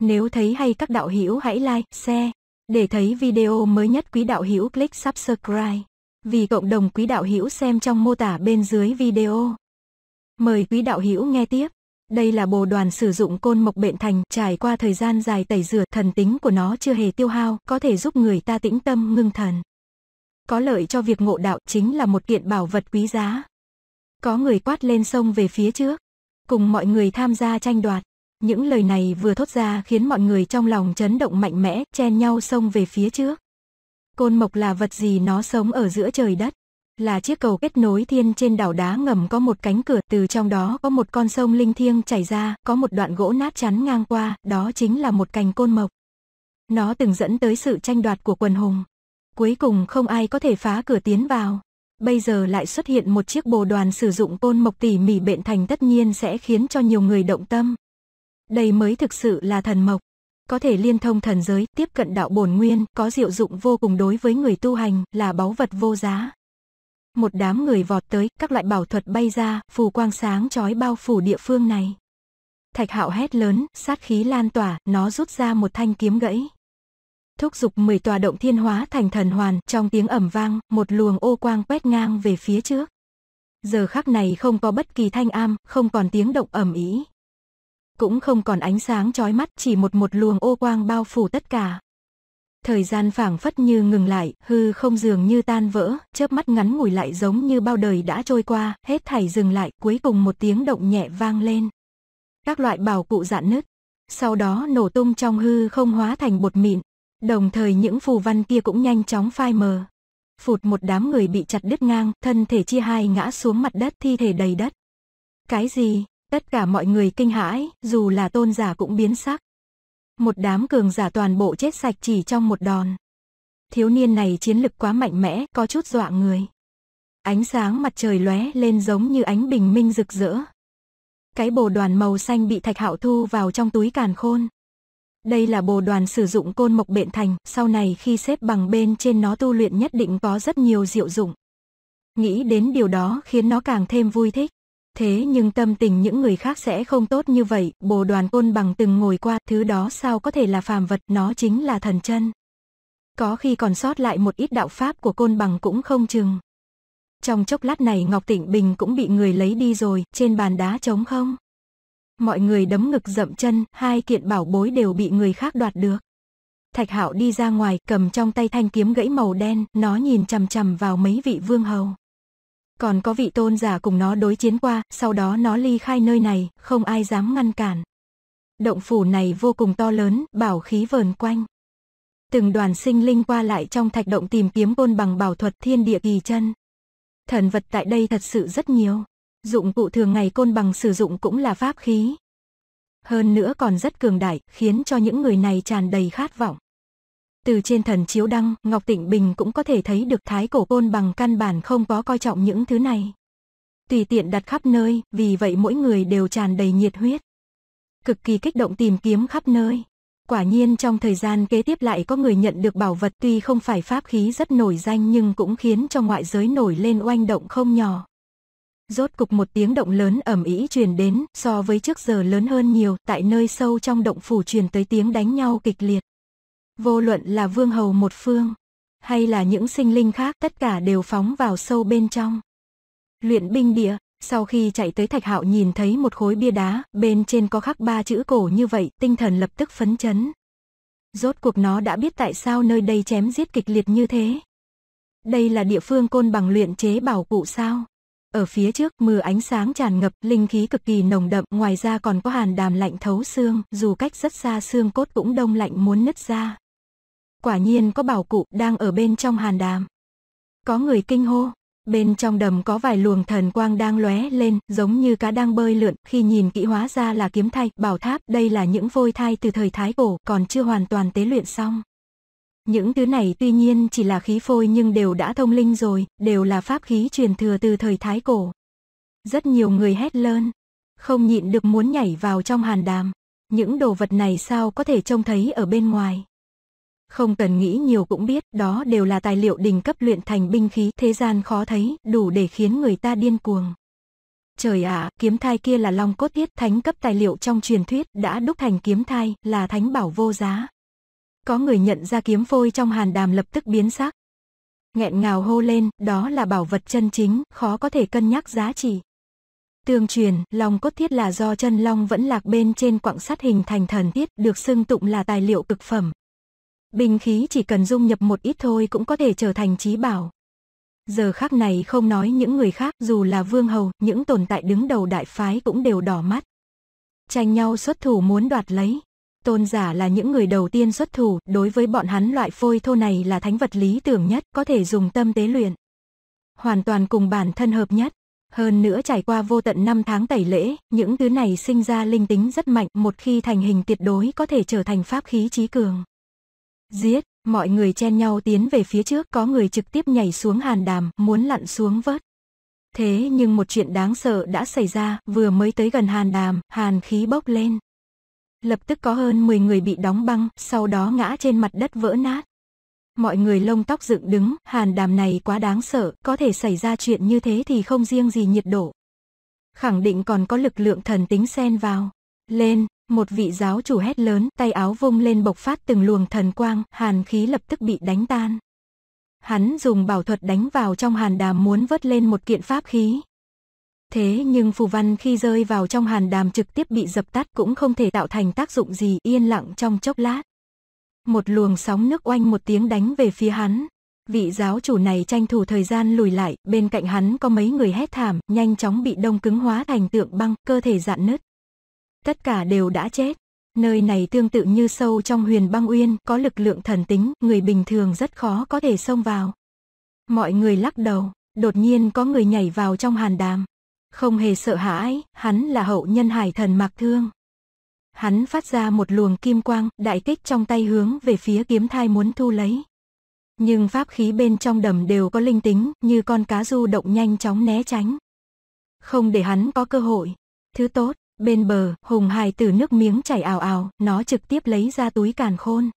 Nếu thấy hay các đạo hữu hãy like, share. Để thấy video mới nhất quý đạo hữu click subscribe. Vì cộng đồng quý đạo hữu xem trong mô tả bên dưới video. Mời quý đạo hữu nghe tiếp. Đây là bồ đoàn sử dụng côn mộc bệnh thành, trải qua thời gian dài tẩy rửa, thần tính của nó chưa hề tiêu hao, có thể giúp người ta tĩnh tâm ngưng thần. Có lợi cho việc ngộ đạo chính là một kiện bảo vật quý giá. Có người quát lên sông về phía trước, cùng mọi người tham gia tranh đoạt. Những lời này vừa thốt ra khiến mọi người trong lòng chấn động mạnh mẽ, chen nhau xông về phía trước. Côn mộc là vật gì nó sống ở giữa trời đất? Là chiếc cầu kết nối thiên trên đảo đá ngầm có một cánh cửa, từ trong đó có một con sông linh thiêng chảy ra, có một đoạn gỗ nát chắn ngang qua, đó chính là một cành côn mộc. Nó từng dẫn tới sự tranh đoạt của quần hùng. Cuối cùng không ai có thể phá cửa tiến vào. Bây giờ lại xuất hiện một chiếc bồ đoàn sử dụng côn mộc tỉ mỉ bện thành tất nhiên sẽ khiến cho nhiều người động tâm. Đây mới thực sự là thần mộc. Có thể liên thông thần giới, tiếp cận đạo bổn nguyên, có diệu dụng vô cùng đối với người tu hành, là báu vật vô giá. Một đám người vọt tới, các loại bảo thuật bay ra, phù quang sáng chói bao phủ địa phương này. Thạch hạo hét lớn, sát khí lan tỏa, nó rút ra một thanh kiếm gãy. Thúc dục 10 tòa động thiên hóa thành thần hoàn, trong tiếng ẩm vang, một luồng ô quang quét ngang về phía trước. Giờ khắc này không có bất kỳ thanh am, không còn tiếng động ẩm ý cũng không còn ánh sáng chói mắt, chỉ một một luồng ô quang bao phủ tất cả. Thời gian phảng phất như ngừng lại, hư không dường như tan vỡ, chớp mắt ngắn ngủi lại giống như bao đời đã trôi qua, hết thảy dừng lại, cuối cùng một tiếng động nhẹ vang lên. Các loại bảo cụ dạn nứt, sau đó nổ tung trong hư không hóa thành bột mịn, đồng thời những phù văn kia cũng nhanh chóng phai mờ. Phụt một đám người bị chặt đứt ngang, thân thể chia hai ngã xuống mặt đất thi thể đầy đất. Cái gì? Tất cả mọi người kinh hãi, dù là tôn giả cũng biến sắc. Một đám cường giả toàn bộ chết sạch chỉ trong một đòn. Thiếu niên này chiến lực quá mạnh mẽ, có chút dọa người. Ánh sáng mặt trời lóe lên giống như ánh bình minh rực rỡ. Cái bồ đoàn màu xanh bị Thạch Hạo thu vào trong túi càn khôn. Đây là bồ đoàn sử dụng côn mộc bệnh thành, sau này khi xếp bằng bên trên nó tu luyện nhất định có rất nhiều diệu dụng. Nghĩ đến điều đó khiến nó càng thêm vui thích. Thế nhưng tâm tình những người khác sẽ không tốt như vậy, bồ đoàn côn bằng từng ngồi qua, thứ đó sao có thể là phàm vật, nó chính là thần chân. Có khi còn sót lại một ít đạo pháp của côn bằng cũng không chừng. Trong chốc lát này Ngọc Tịnh Bình cũng bị người lấy đi rồi, trên bàn đá trống không. Mọi người đấm ngực dậm chân, hai kiện bảo bối đều bị người khác đoạt được. Thạch Hạo đi ra ngoài, cầm trong tay thanh kiếm gãy màu đen, nó nhìn chằm chằm vào mấy vị vương hầu. Còn có vị tôn giả cùng nó đối chiến qua, sau đó nó ly khai nơi này, không ai dám ngăn cản. Động phủ này vô cùng to lớn, bảo khí vờn quanh. Từng đoàn sinh linh qua lại trong thạch động tìm kiếm côn bằng bảo thuật thiên địa kỳ chân. Thần vật tại đây thật sự rất nhiều. Dụng cụ thường ngày côn bằng sử dụng cũng là pháp khí. Hơn nữa còn rất cường đại, khiến cho những người này tràn đầy khát vọng. Từ trên thần chiếu đăng, Ngọc Tịnh Bình cũng có thể thấy được thái cổ côn bằng căn bản không có coi trọng những thứ này. Tùy tiện đặt khắp nơi, vì vậy mỗi người đều tràn đầy nhiệt huyết. Cực kỳ kích động tìm kiếm khắp nơi. Quả nhiên trong thời gian kế tiếp lại có người nhận được bảo vật tuy không phải pháp khí rất nổi danh nhưng cũng khiến cho ngoại giới nổi lên oanh động không nhỏ. Rốt cục một tiếng động lớn ẩm ý truyền đến, so với trước giờ lớn hơn nhiều, tại nơi sâu trong động phủ truyền tới tiếng đánh nhau kịch liệt. Vô luận là vương hầu một phương, hay là những sinh linh khác tất cả đều phóng vào sâu bên trong. Luyện binh địa, sau khi chạy tới Thạch Hạo nhìn thấy một khối bia đá, bên trên có khắc ba chữ cổ như vậy, tinh thần lập tức phấn chấn. Rốt cuộc nó đã biết tại sao nơi đây chém giết kịch liệt như thế. Đây là địa phương côn bằng luyện chế bảo cụ sao? Ở phía trước mưa ánh sáng tràn ngập, linh khí cực kỳ nồng đậm, ngoài ra còn có hàn đàm lạnh thấu xương, dù cách rất xa xương cốt cũng đông lạnh muốn nứt ra quả nhiên có bảo cụ đang ở bên trong hàn đàm. Có người kinh hô, bên trong đầm có vài luồng thần quang đang lóe lên, giống như cá đang bơi lượn, khi nhìn kỹ hóa ra là kiếm thay bảo tháp, đây là những vôi thai từ thời Thái Cổ, còn chưa hoàn toàn tế luyện xong. Những thứ này tuy nhiên chỉ là khí phôi nhưng đều đã thông linh rồi, đều là pháp khí truyền thừa từ thời Thái Cổ. Rất nhiều người hét lớn, không nhịn được muốn nhảy vào trong hàn đàm. Những đồ vật này sao có thể trông thấy ở bên ngoài. Không cần nghĩ nhiều cũng biết, đó đều là tài liệu đỉnh cấp luyện thành binh khí thế gian khó thấy, đủ để khiến người ta điên cuồng. Trời ạ, à, kiếm thai kia là long cốt thiết, thánh cấp tài liệu trong truyền thuyết đã đúc thành kiếm thai, là thánh bảo vô giá. Có người nhận ra kiếm phôi trong hàn đàm lập tức biến sắc. Nghẹn ngào hô lên, đó là bảo vật chân chính, khó có thể cân nhắc giá trị. Tương truyền, long cốt thiết là do chân long vẫn lạc bên trên quặng sắt hình thành thần thiết, được xưng tụng là tài liệu cực phẩm, bình khí chỉ cần dung nhập một ít thôi cũng có thể trở thành trí bảo. Giờ khắc này không nói những người khác, dù là vương hầu, những tồn tại đứng đầu đại phái cũng đều đỏ mắt. Tranh nhau xuất thủ muốn đoạt lấy. Tôn giả là những người đầu tiên xuất thủ, đối với bọn hắn loại phôi thô này là thánh vật lý tưởng nhất, có thể dùng tâm tế luyện. Hoàn toàn cùng bản thân hợp nhất. Hơn nữa trải qua vô tận năm tháng tẩy lễ, những thứ này sinh ra linh tính rất mạnh, một khi thành hình tuyệt đối có thể trở thành pháp khí trí cường. Giết, mọi người chen nhau tiến về phía trước có người trực tiếp nhảy xuống hàn đàm, muốn lặn xuống vớt. Thế nhưng một chuyện đáng sợ đã xảy ra, vừa mới tới gần hàn đàm, hàn khí bốc lên. Lập tức có hơn 10 người bị đóng băng, sau đó ngã trên mặt đất vỡ nát. Mọi người lông tóc dựng đứng, hàn đàm này quá đáng sợ, có thể xảy ra chuyện như thế thì không riêng gì nhiệt độ. Khẳng định còn có lực lượng thần tính xen vào. Lên, một vị giáo chủ hét lớn, tay áo vung lên bộc phát từng luồng thần quang, hàn khí lập tức bị đánh tan. Hắn dùng bảo thuật đánh vào trong hàn đàm muốn vớt lên một kiện pháp khí. Thế nhưng phù văn khi rơi vào trong hàn đàm trực tiếp bị dập tắt cũng không thể tạo thành tác dụng gì yên lặng trong chốc lát. Một luồng sóng nước oanh một tiếng đánh về phía hắn. Vị giáo chủ này tranh thủ thời gian lùi lại, bên cạnh hắn có mấy người hét thảm, nhanh chóng bị đông cứng hóa thành tượng băng, cơ thể dạn nứt tất cả đều đã chết. Nơi này tương tự như sâu trong huyền băng uyên, có lực lượng thần tính, người bình thường rất khó có thể xông vào. Mọi người lắc đầu, đột nhiên có người nhảy vào trong hàn đàm. Không hề sợ hãi, hắn là hậu nhân hải thần Mạc Thương. Hắn phát ra một luồng kim quang, đại kích trong tay hướng về phía kiếm thai muốn thu lấy. Nhưng pháp khí bên trong đầm đều có linh tính, như con cá du động nhanh chóng né tránh. Không để hắn có cơ hội. Thứ tốt, Bên bờ, hùng hài tử nước miếng chảy ào ào, nó trực tiếp lấy ra túi càn khôn.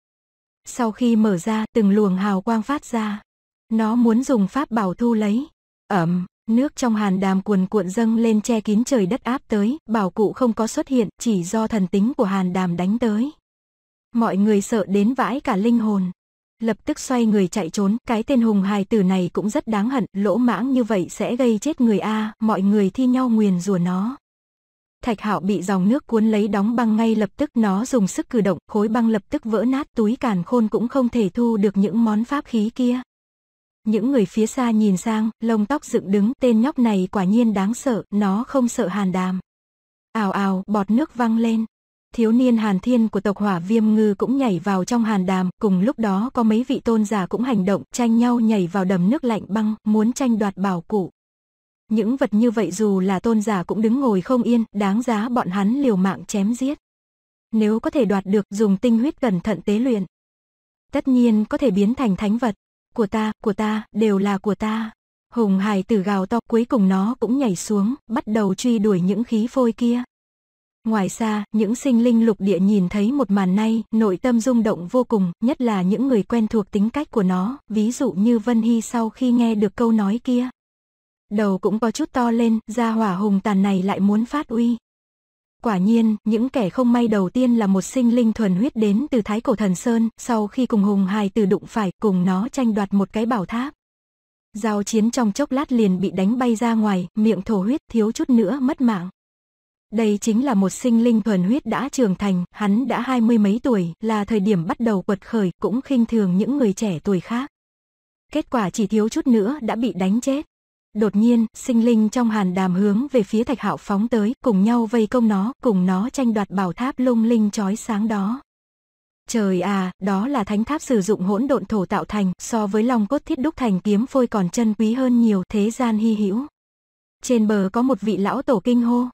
Sau khi mở ra, từng luồng hào quang phát ra. Nó muốn dùng pháp bảo thu lấy. Ẩm, nước trong hàn đàm cuồn cuộn dâng lên che kín trời đất áp tới, bảo cụ không có xuất hiện, chỉ do thần tính của hàn đàm đánh tới. Mọi người sợ đến vãi cả linh hồn. Lập tức xoay người chạy trốn, cái tên hùng hài tử này cũng rất đáng hận, lỗ mãng như vậy sẽ gây chết người A, mọi người thi nhau nguyền rủa nó. Thạch Hạo bị dòng nước cuốn lấy đóng băng ngay lập tức nó dùng sức cử động, khối băng lập tức vỡ nát túi càn khôn cũng không thể thu được những món pháp khí kia. Những người phía xa nhìn sang, lông tóc dựng đứng, tên nhóc này quả nhiên đáng sợ, nó không sợ hàn đàm. Ào ào, bọt nước văng lên. Thiếu niên hàn thiên của tộc hỏa viêm ngư cũng nhảy vào trong hàn đàm, cùng lúc đó có mấy vị tôn giả cũng hành động, tranh nhau nhảy vào đầm nước lạnh băng, muốn tranh đoạt bảo cụ. Những vật như vậy dù là tôn giả cũng đứng ngồi không yên, đáng giá bọn hắn liều mạng chém giết. Nếu có thể đoạt được dùng tinh huyết cẩn thận tế luyện. Tất nhiên có thể biến thành thánh vật. Của ta, của ta, đều là của ta. Hùng hải tử gào to cuối cùng nó cũng nhảy xuống, bắt đầu truy đuổi những khí phôi kia. Ngoài xa, những sinh linh lục địa nhìn thấy một màn này, nội tâm rung động vô cùng, nhất là những người quen thuộc tính cách của nó, ví dụ như Vân Hy sau khi nghe được câu nói kia, đầu cũng có chút to lên, ra hỏa hùng tàn này lại muốn phát uy. Quả nhiên, những kẻ không may đầu tiên là một sinh linh thuần huyết đến từ Thái Cổ Thần Sơn, sau khi cùng Hùng Hài Tử đụng phải, cùng nó tranh đoạt một cái bảo tháp. Giao chiến trong chốc lát liền bị đánh bay ra ngoài, miệng thổ huyết thiếu chút nữa mất mạng. Đây chính là một sinh linh thuần huyết đã trưởng thành, hắn đã hai mươi mấy tuổi, là thời điểm bắt đầu quật khởi, cũng khinh thường những người trẻ tuổi khác. Kết quả chỉ thiếu chút nữa đã bị đánh chết. Đột nhiên, sinh linh trong hàn đàm hướng về phía thạch hạo phóng tới, cùng nhau vây công nó, cùng nó tranh đoạt bảo tháp lung linh chói sáng đó. Trời à, đó là thánh tháp sử dụng hỗn độn thổ tạo thành, so với long cốt thiết đúc thành kiếm phôi còn chân quý hơn nhiều, thế gian hy hữu. Trên bờ có một vị lão tổ kinh hô.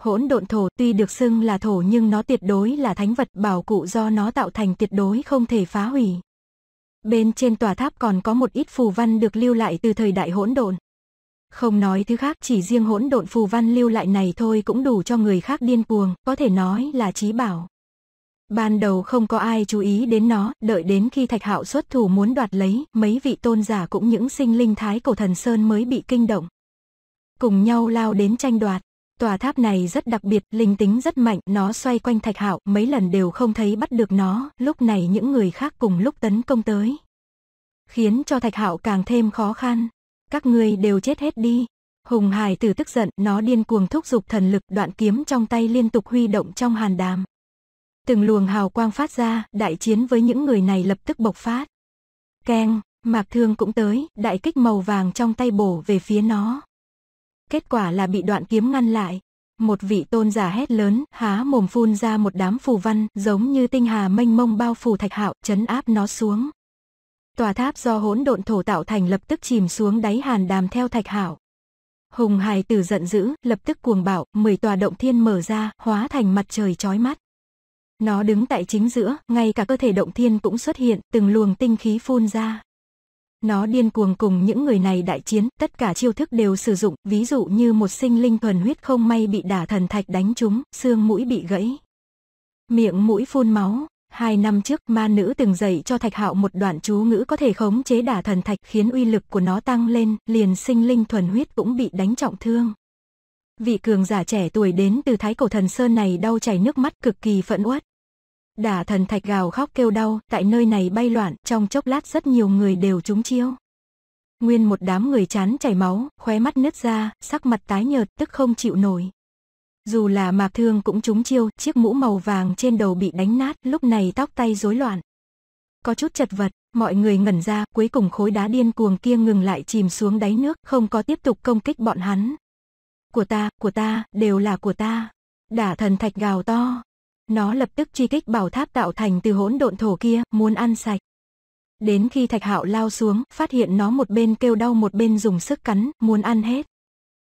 Hỗn độn thổ tuy được xưng là thổ nhưng nó tuyệt đối là thánh vật bảo cụ do nó tạo thành tuyệt đối không thể phá hủy. Bên trên tòa tháp còn có một ít phù văn được lưu lại từ thời đại hỗn độn. Không nói thứ khác chỉ riêng hỗn độn phù văn lưu lại này thôi cũng đủ cho người khác điên cuồng, có thể nói là trí bảo. Ban đầu không có ai chú ý đến nó, đợi đến khi Thạch Hạo xuất thủ muốn đoạt lấy, mấy vị tôn giả cũng những sinh linh thái cổ thần sơn mới bị kinh động. Cùng nhau lao đến tranh đoạt. Tòa tháp này rất đặc biệt, linh tính rất mạnh, nó xoay quanh Thạch Hạo, mấy lần đều không thấy bắt được nó, lúc này những người khác cùng lúc tấn công tới, khiến cho Thạch Hạo càng thêm khó khăn các ngươi đều chết hết đi. Hùng Hải tử tức giận, nó điên cuồng thúc giục thần lực, đoạn kiếm trong tay liên tục huy động trong hàn đàm. Từng luồng hào quang phát ra, đại chiến với những người này lập tức bộc phát. Keng, Mạc Thương cũng tới, đại kích màu vàng trong tay bổ về phía nó. Kết quả là bị đoạn kiếm ngăn lại. Một vị tôn giả hét lớn, há mồm phun ra một đám phù văn, giống như tinh hà mênh mông bao phủ thạch hạo, chấn áp nó xuống. Tòa tháp do hỗn độn thổ tạo thành lập tức chìm xuống đáy hàn đàm theo thạch hảo. Hùng hài tử giận dữ, lập tức cuồng bạo, 10 tòa động thiên mở ra, hóa thành mặt trời chói mắt. Nó đứng tại chính giữa, ngay cả cơ thể động thiên cũng xuất hiện, từng luồng tinh khí phun ra. Nó điên cuồng cùng những người này đại chiến, tất cả chiêu thức đều sử dụng, ví dụ như một sinh linh thuần huyết không may bị đả thần thạch đánh trúng, xương mũi bị gãy. Miệng mũi phun máu, Hai năm trước ma nữ từng dạy cho Thạch Hạo một đoạn chú ngữ có thể khống chế đả thần thạch khiến uy lực của nó tăng lên, liền sinh linh thuần huyết cũng bị đánh trọng thương. Vị cường giả trẻ tuổi đến từ Thái Cổ Thần Sơn này đau chảy nước mắt cực kỳ phẫn uất. Đả thần thạch gào khóc kêu đau, tại nơi này bay loạn, trong chốc lát rất nhiều người đều trúng chiêu. Nguyên một đám người chán chảy máu, khóe mắt nứt ra, sắc mặt tái nhợt tức không chịu nổi. Dù là mạc thương cũng trúng chiêu, chiếc mũ màu vàng trên đầu bị đánh nát, lúc này tóc tay rối loạn. Có chút chật vật, mọi người ngẩn ra, cuối cùng khối đá điên cuồng kia ngừng lại chìm xuống đáy nước, không có tiếp tục công kích bọn hắn. Của ta, của ta, đều là của ta. Đả thần thạch gào to. Nó lập tức truy kích bảo tháp tạo thành từ hỗn độn thổ kia, muốn ăn sạch. Đến khi thạch hạo lao xuống, phát hiện nó một bên kêu đau một bên dùng sức cắn, muốn ăn hết.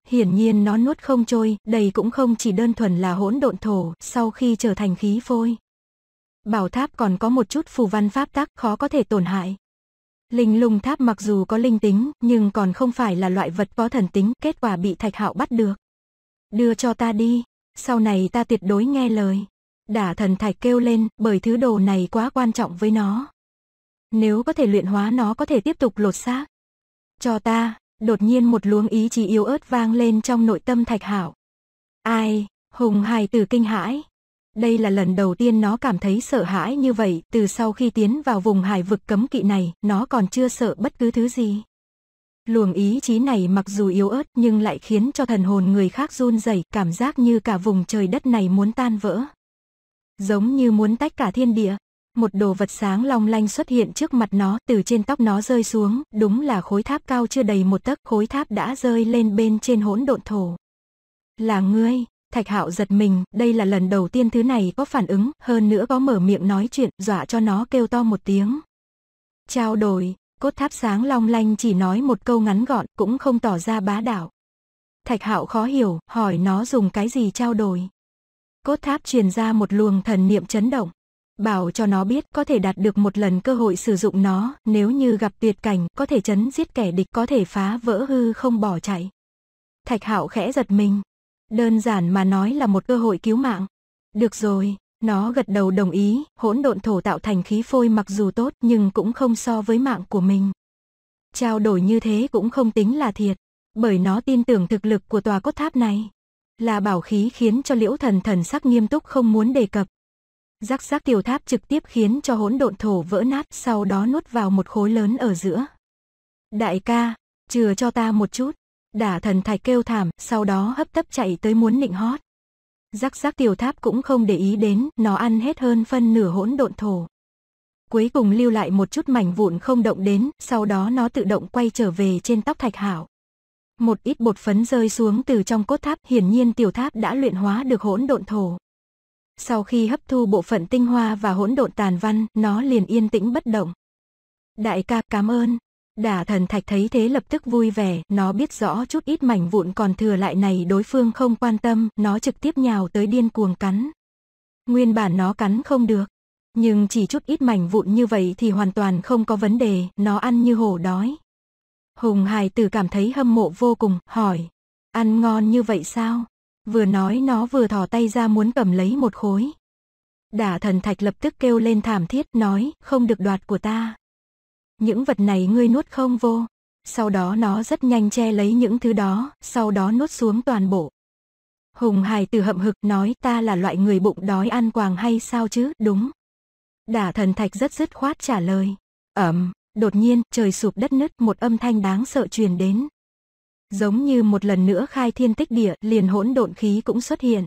Hiển nhiên nó nuốt không trôi, đây cũng không chỉ đơn thuần là hỗn độn thổ, sau khi trở thành khí phôi. Bảo tháp còn có một chút phù văn pháp tắc khó có thể tổn hại. Linh lung tháp mặc dù có linh tính, nhưng còn không phải là loại vật có thần tính, kết quả bị thạch hạo bắt được. Đưa cho ta đi, sau này ta tuyệt đối nghe lời. Đả thần thạch kêu lên, bởi thứ đồ này quá quan trọng với nó. Nếu có thể luyện hóa nó có thể tiếp tục lột xác. Cho ta, đột nhiên một luống ý chí yếu ớt vang lên trong nội tâm Thạch Hảo. Ai, Hùng hài tử kinh hãi. Đây là lần đầu tiên nó cảm thấy sợ hãi như vậy, từ sau khi tiến vào vùng hải vực cấm kỵ này, nó còn chưa sợ bất cứ thứ gì. Luồng ý chí này mặc dù yếu ớt nhưng lại khiến cho thần hồn người khác run rẩy, cảm giác như cả vùng trời đất này muốn tan vỡ. Giống như muốn tách cả thiên địa, một đồ vật sáng long lanh xuất hiện trước mặt nó, từ trên tóc nó rơi xuống, đúng là khối tháp cao chưa đầy một tấc, khối tháp đã rơi lên bên trên hỗn độn thổ. Là ngươi, Thạch Hạo giật mình, đây là lần đầu tiên thứ này có phản ứng, hơn nữa có mở miệng nói chuyện, dọa cho nó kêu to một tiếng. Trao đổi, cốt tháp sáng long lanh chỉ nói một câu ngắn gọn, cũng không tỏ ra bá đạo. Thạch Hạo khó hiểu, hỏi nó dùng cái gì trao đổi. Cốt tháp truyền ra một luồng thần niệm chấn động bảo cho nó biết có thể đạt được một lần cơ hội sử dụng nó, nếu như gặp tuyệt cảnh, có thể chấn giết kẻ địch, có thể phá vỡ hư không bỏ chạy. Thạch Hạo khẽ giật mình. Đơn giản mà nói là một cơ hội cứu mạng. Được rồi, nó gật đầu đồng ý, hỗn độn thổ tạo thành khí phôi mặc dù tốt nhưng cũng không so với mạng của mình. Trao đổi như thế cũng không tính là thiệt, bởi nó tin tưởng thực lực của tòa cốt tháp này. Là bảo khí khiến cho liễu thần thần sắc nghiêm túc không muốn đề cập, Rắc rắc tiểu tháp trực tiếp khiến cho hỗn độn thổ vỡ nát sau đó nuốt vào một khối lớn ở giữa. Đại ca, chừa cho ta một chút. Đả thần thạch kêu thảm, sau đó hấp tấp chạy tới muốn nịnh hót. Rắc rắc tiểu tháp cũng không để ý đến, nó ăn hết hơn phân nửa hỗn độn thổ. Cuối cùng lưu lại một chút mảnh vụn không động đến, sau đó nó tự động quay trở về trên tóc thạch hảo. Một ít bột phấn rơi xuống từ trong cốt tháp, hiển nhiên tiểu tháp đã luyện hóa được hỗn độn thổ. Sau khi hấp thu bộ phận tinh hoa và hỗn độn tàn văn, nó liền yên tĩnh bất động. Đại ca cảm ơn. Đả thần thạch thấy thế lập tức vui vẻ, nó biết rõ chút ít mảnh vụn còn thừa lại này đối phương không quan tâm, nó trực tiếp nhào tới điên cuồng cắn. Nguyên bản nó cắn không được, nhưng chỉ chút ít mảnh vụn như vậy thì hoàn toàn không có vấn đề, nó ăn như hổ đói. Hùng hài tử cảm thấy hâm mộ vô cùng, hỏi, ăn ngon như vậy sao? Vừa nói nó vừa thò tay ra muốn cầm lấy một khối. Đả thần thạch lập tức kêu lên thảm thiết nói, không được đoạt của ta. Những vật này ngươi nuốt không vô. Sau đó nó rất nhanh che lấy những thứ đó, sau đó nuốt xuống toàn bộ. Hùng hài từ hậm hực nói ta là loại người bụng đói ăn quàng hay sao chứ, đúng. Đả thần thạch rất dứt khoát trả lời. Ẩm, đột nhiên trời sụp đất nứt một âm thanh đáng sợ truyền đến, giống như một lần nữa khai thiên tích địa, liền hỗn độn khí cũng xuất hiện.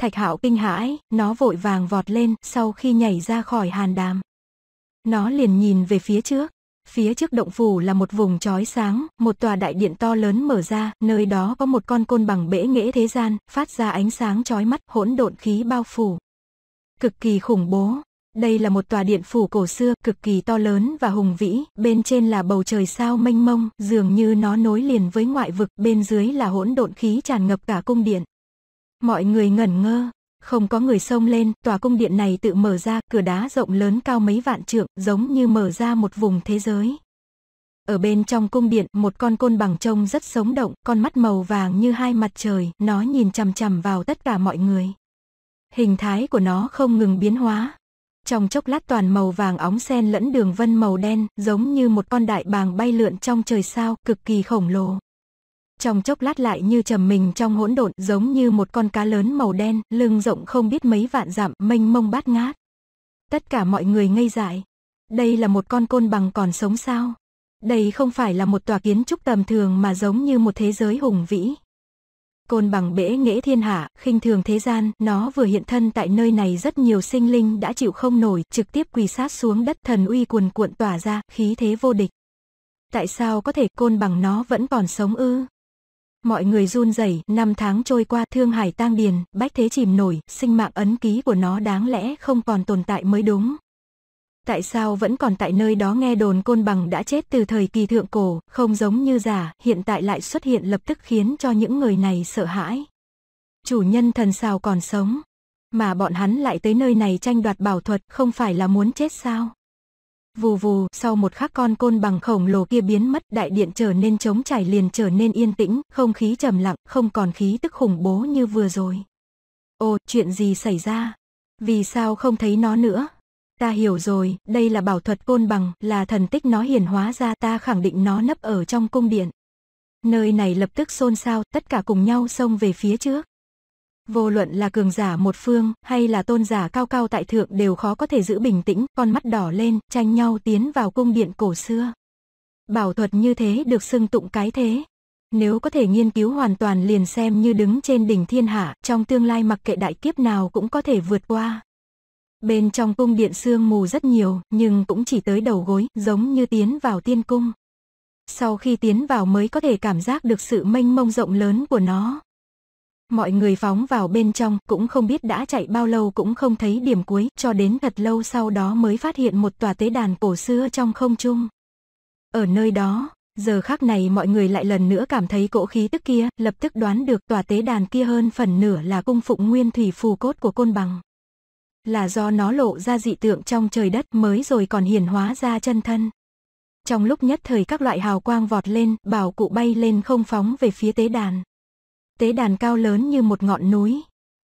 Thạch Hạo kinh hãi, nó vội vàng vọt lên, sau khi nhảy ra khỏi hàn đàm. Nó liền nhìn về phía trước. Phía trước động phủ là một vùng chói sáng, một tòa đại điện to lớn mở ra, nơi đó có một con côn bằng bể nghễ thế gian, phát ra ánh sáng chói mắt, hỗn độn khí bao phủ. Cực kỳ khủng bố, đây là một tòa điện phủ cổ xưa, cực kỳ to lớn và hùng vĩ, bên trên là bầu trời sao mênh mông, dường như nó nối liền với ngoại vực, bên dưới là hỗn độn khí tràn ngập cả cung điện. Mọi người ngẩn ngơ, không có người xông lên, tòa cung điện này tự mở ra, cửa đá rộng lớn cao mấy vạn trượng, giống như mở ra một vùng thế giới. Ở bên trong cung điện, một con côn bằng trông rất sống động, con mắt màu vàng như hai mặt trời, nó nhìn chằm chằm vào tất cả mọi người. Hình thái của nó không ngừng biến hóa, trong chốc lát toàn màu vàng óng sen lẫn đường vân màu đen, giống như một con đại bàng bay lượn trong trời sao, cực kỳ khổng lồ. Trong chốc lát lại như trầm mình trong hỗn độn, giống như một con cá lớn màu đen, lưng rộng không biết mấy vạn dặm, mênh mông bát ngát. Tất cả mọi người ngây dại. Đây là một con côn bằng còn sống sao? Đây không phải là một tòa kiến trúc tầm thường mà giống như một thế giới hùng vĩ, côn bằng bể nghễ thiên hạ, khinh thường thế gian, nó vừa hiện thân tại nơi này rất nhiều sinh linh đã chịu không nổi, trực tiếp quỳ sát xuống đất thần uy cuồn cuộn tỏa ra, khí thế vô địch. Tại sao có thể côn bằng nó vẫn còn sống ư? Mọi người run rẩy, năm tháng trôi qua thương hải tang điền, bách thế chìm nổi, sinh mạng ấn ký của nó đáng lẽ không còn tồn tại mới đúng, tại sao vẫn còn tại nơi đó nghe đồn côn bằng đã chết từ thời kỳ thượng cổ, không giống như giả, hiện tại lại xuất hiện lập tức khiến cho những người này sợ hãi. Chủ nhân thần sao còn sống, mà bọn hắn lại tới nơi này tranh đoạt bảo thuật, không phải là muốn chết sao? Vù vù, sau một khắc con côn bằng khổng lồ kia biến mất, đại điện trở nên trống trải liền trở nên yên tĩnh, không khí trầm lặng, không còn khí tức khủng bố như vừa rồi. Ồ, chuyện gì xảy ra? Vì sao không thấy nó nữa? Ta hiểu rồi, đây là bảo thuật côn bằng, là thần tích nó hiển hóa ra ta khẳng định nó nấp ở trong cung điện. Nơi này lập tức xôn xao, tất cả cùng nhau xông về phía trước. Vô luận là cường giả một phương, hay là tôn giả cao cao tại thượng đều khó có thể giữ bình tĩnh, con mắt đỏ lên, tranh nhau tiến vào cung điện cổ xưa. Bảo thuật như thế được xưng tụng cái thế. Nếu có thể nghiên cứu hoàn toàn liền xem như đứng trên đỉnh thiên hạ, trong tương lai mặc kệ đại kiếp nào cũng có thể vượt qua. Bên trong cung điện sương mù rất nhiều, nhưng cũng chỉ tới đầu gối, giống như tiến vào tiên cung. Sau khi tiến vào mới có thể cảm giác được sự mênh mông rộng lớn của nó. Mọi người phóng vào bên trong, cũng không biết đã chạy bao lâu cũng không thấy điểm cuối, cho đến thật lâu sau đó mới phát hiện một tòa tế đàn cổ xưa trong không trung. Ở nơi đó, giờ khác này mọi người lại lần nữa cảm thấy cỗ khí tức kia, lập tức đoán được tòa tế đàn kia hơn phần nửa là cung phụng nguyên thủy phù cốt của côn bằng là do nó lộ ra dị tượng trong trời đất mới rồi còn hiển hóa ra chân thân. Trong lúc nhất thời các loại hào quang vọt lên, bảo cụ bay lên không phóng về phía tế đàn. Tế đàn cao lớn như một ngọn núi,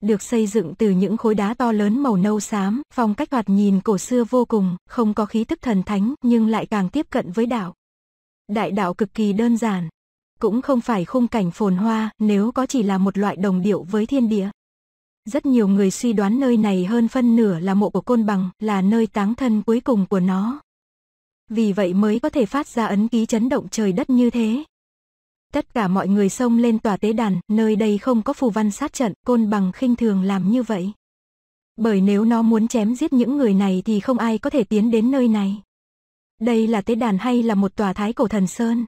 được xây dựng từ những khối đá to lớn màu nâu xám, phong cách hoạt nhìn cổ xưa vô cùng, không có khí tức thần thánh nhưng lại càng tiếp cận với đạo. Đại đạo cực kỳ đơn giản, cũng không phải khung cảnh phồn hoa nếu có chỉ là một loại đồng điệu với thiên địa. Rất nhiều người suy đoán nơi này hơn phân nửa là mộ của côn bằng, là nơi táng thân cuối cùng của nó. Vì vậy mới có thể phát ra ấn ký chấn động trời đất như thế. Tất cả mọi người xông lên tòa tế đàn, nơi đây không có phù văn sát trận, côn bằng khinh thường làm như vậy. Bởi nếu nó muốn chém giết những người này thì không ai có thể tiến đến nơi này. Đây là tế đàn hay là một tòa thái cổ thần sơn?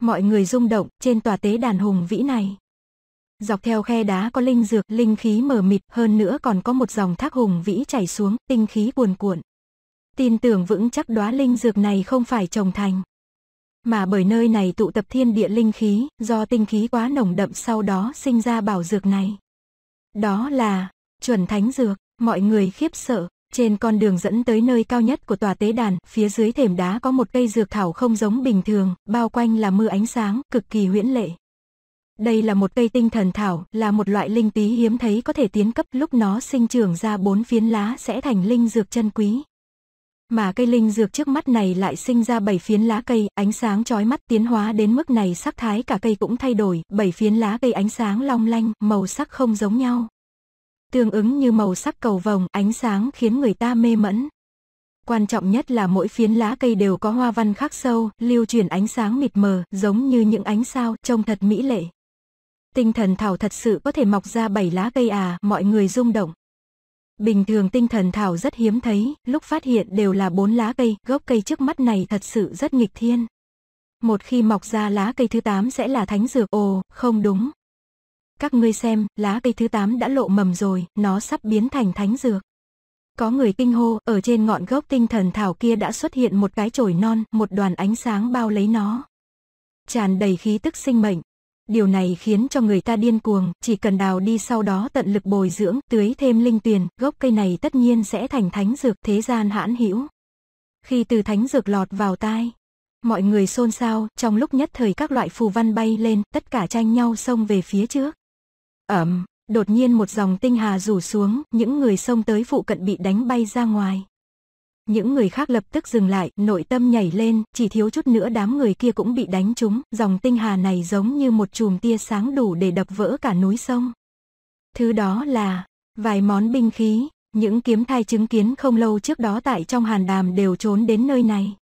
Mọi người rung động trên tòa tế đàn hùng vĩ này dọc theo khe đá có linh dược, linh khí mờ mịt, hơn nữa còn có một dòng thác hùng vĩ chảy xuống, tinh khí cuồn cuộn. Tin tưởng vững chắc đóa linh dược này không phải trồng thành, mà bởi nơi này tụ tập thiên địa linh khí, do tinh khí quá nồng đậm sau đó sinh ra bảo dược này. Đó là chuẩn thánh dược, mọi người khiếp sợ, trên con đường dẫn tới nơi cao nhất của tòa tế đàn, phía dưới thềm đá có một cây dược thảo không giống bình thường, bao quanh là mưa ánh sáng, cực kỳ huyễn lệ. Đây là một cây tinh thần thảo, là một loại linh tí hiếm thấy có thể tiến cấp lúc nó sinh trưởng ra bốn phiến lá sẽ thành linh dược chân quý. Mà cây linh dược trước mắt này lại sinh ra bảy phiến lá cây, ánh sáng chói mắt tiến hóa đến mức này sắc thái cả cây cũng thay đổi, bảy phiến lá cây ánh sáng long lanh, màu sắc không giống nhau. Tương ứng như màu sắc cầu vồng, ánh sáng khiến người ta mê mẫn. Quan trọng nhất là mỗi phiến lá cây đều có hoa văn khắc sâu, lưu truyền ánh sáng mịt mờ, giống như những ánh sao, trông thật mỹ lệ. Tinh thần thảo thật sự có thể mọc ra bảy lá cây à, mọi người rung động. Bình thường tinh thần thảo rất hiếm thấy, lúc phát hiện đều là bốn lá cây, gốc cây trước mắt này thật sự rất nghịch thiên. Một khi mọc ra lá cây thứ 8 sẽ là thánh dược, ồ, không đúng. Các ngươi xem, lá cây thứ 8 đã lộ mầm rồi, nó sắp biến thành thánh dược. Có người kinh hô, ở trên ngọn gốc tinh thần thảo kia đã xuất hiện một cái chổi non, một đoàn ánh sáng bao lấy nó. Tràn đầy khí tức sinh mệnh, Điều này khiến cho người ta điên cuồng, chỉ cần đào đi sau đó tận lực bồi dưỡng, tưới thêm linh tuyền, gốc cây này tất nhiên sẽ thành thánh dược thế gian hãn hữu. Khi từ thánh dược lọt vào tai, mọi người xôn xao, trong lúc nhất thời các loại phù văn bay lên, tất cả tranh nhau xông về phía trước. Ẩm, đột nhiên một dòng tinh hà rủ xuống, những người xông tới phụ cận bị đánh bay ra ngoài. Những người khác lập tức dừng lại, nội tâm nhảy lên, chỉ thiếu chút nữa đám người kia cũng bị đánh trúng, dòng tinh hà này giống như một chùm tia sáng đủ để đập vỡ cả núi sông. Thứ đó là vài món binh khí, những kiếm thai chứng kiến không lâu trước đó tại trong hàn đàm đều trốn đến nơi này.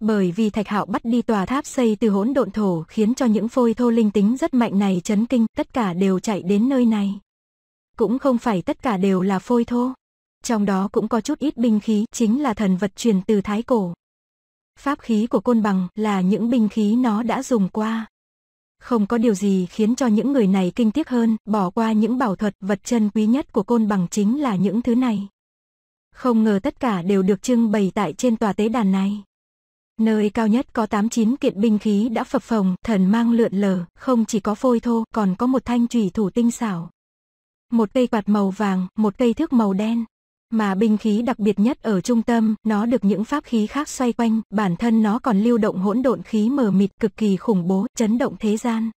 Bởi vì Thạch Hạo bắt đi tòa tháp xây từ hỗn độn thổ khiến cho những phôi thô linh tính rất mạnh này chấn kinh, tất cả đều chạy đến nơi này. Cũng không phải tất cả đều là phôi thô, trong đó cũng có chút ít binh khí chính là thần vật truyền từ Thái Cổ. Pháp khí của côn bằng là những binh khí nó đã dùng qua. Không có điều gì khiến cho những người này kinh tiếc hơn, bỏ qua những bảo thuật vật chân quý nhất của côn bằng chính là những thứ này. Không ngờ tất cả đều được trưng bày tại trên tòa tế đàn này. Nơi cao nhất có 89 kiện binh khí đã phập phồng, thần mang lượn lờ, không chỉ có phôi thô, còn có một thanh trùy thủ tinh xảo. Một cây quạt màu vàng, một cây thước màu đen mà binh khí đặc biệt nhất ở trung tâm, nó được những pháp khí khác xoay quanh, bản thân nó còn lưu động hỗn độn khí mờ mịt cực kỳ khủng bố, chấn động thế gian.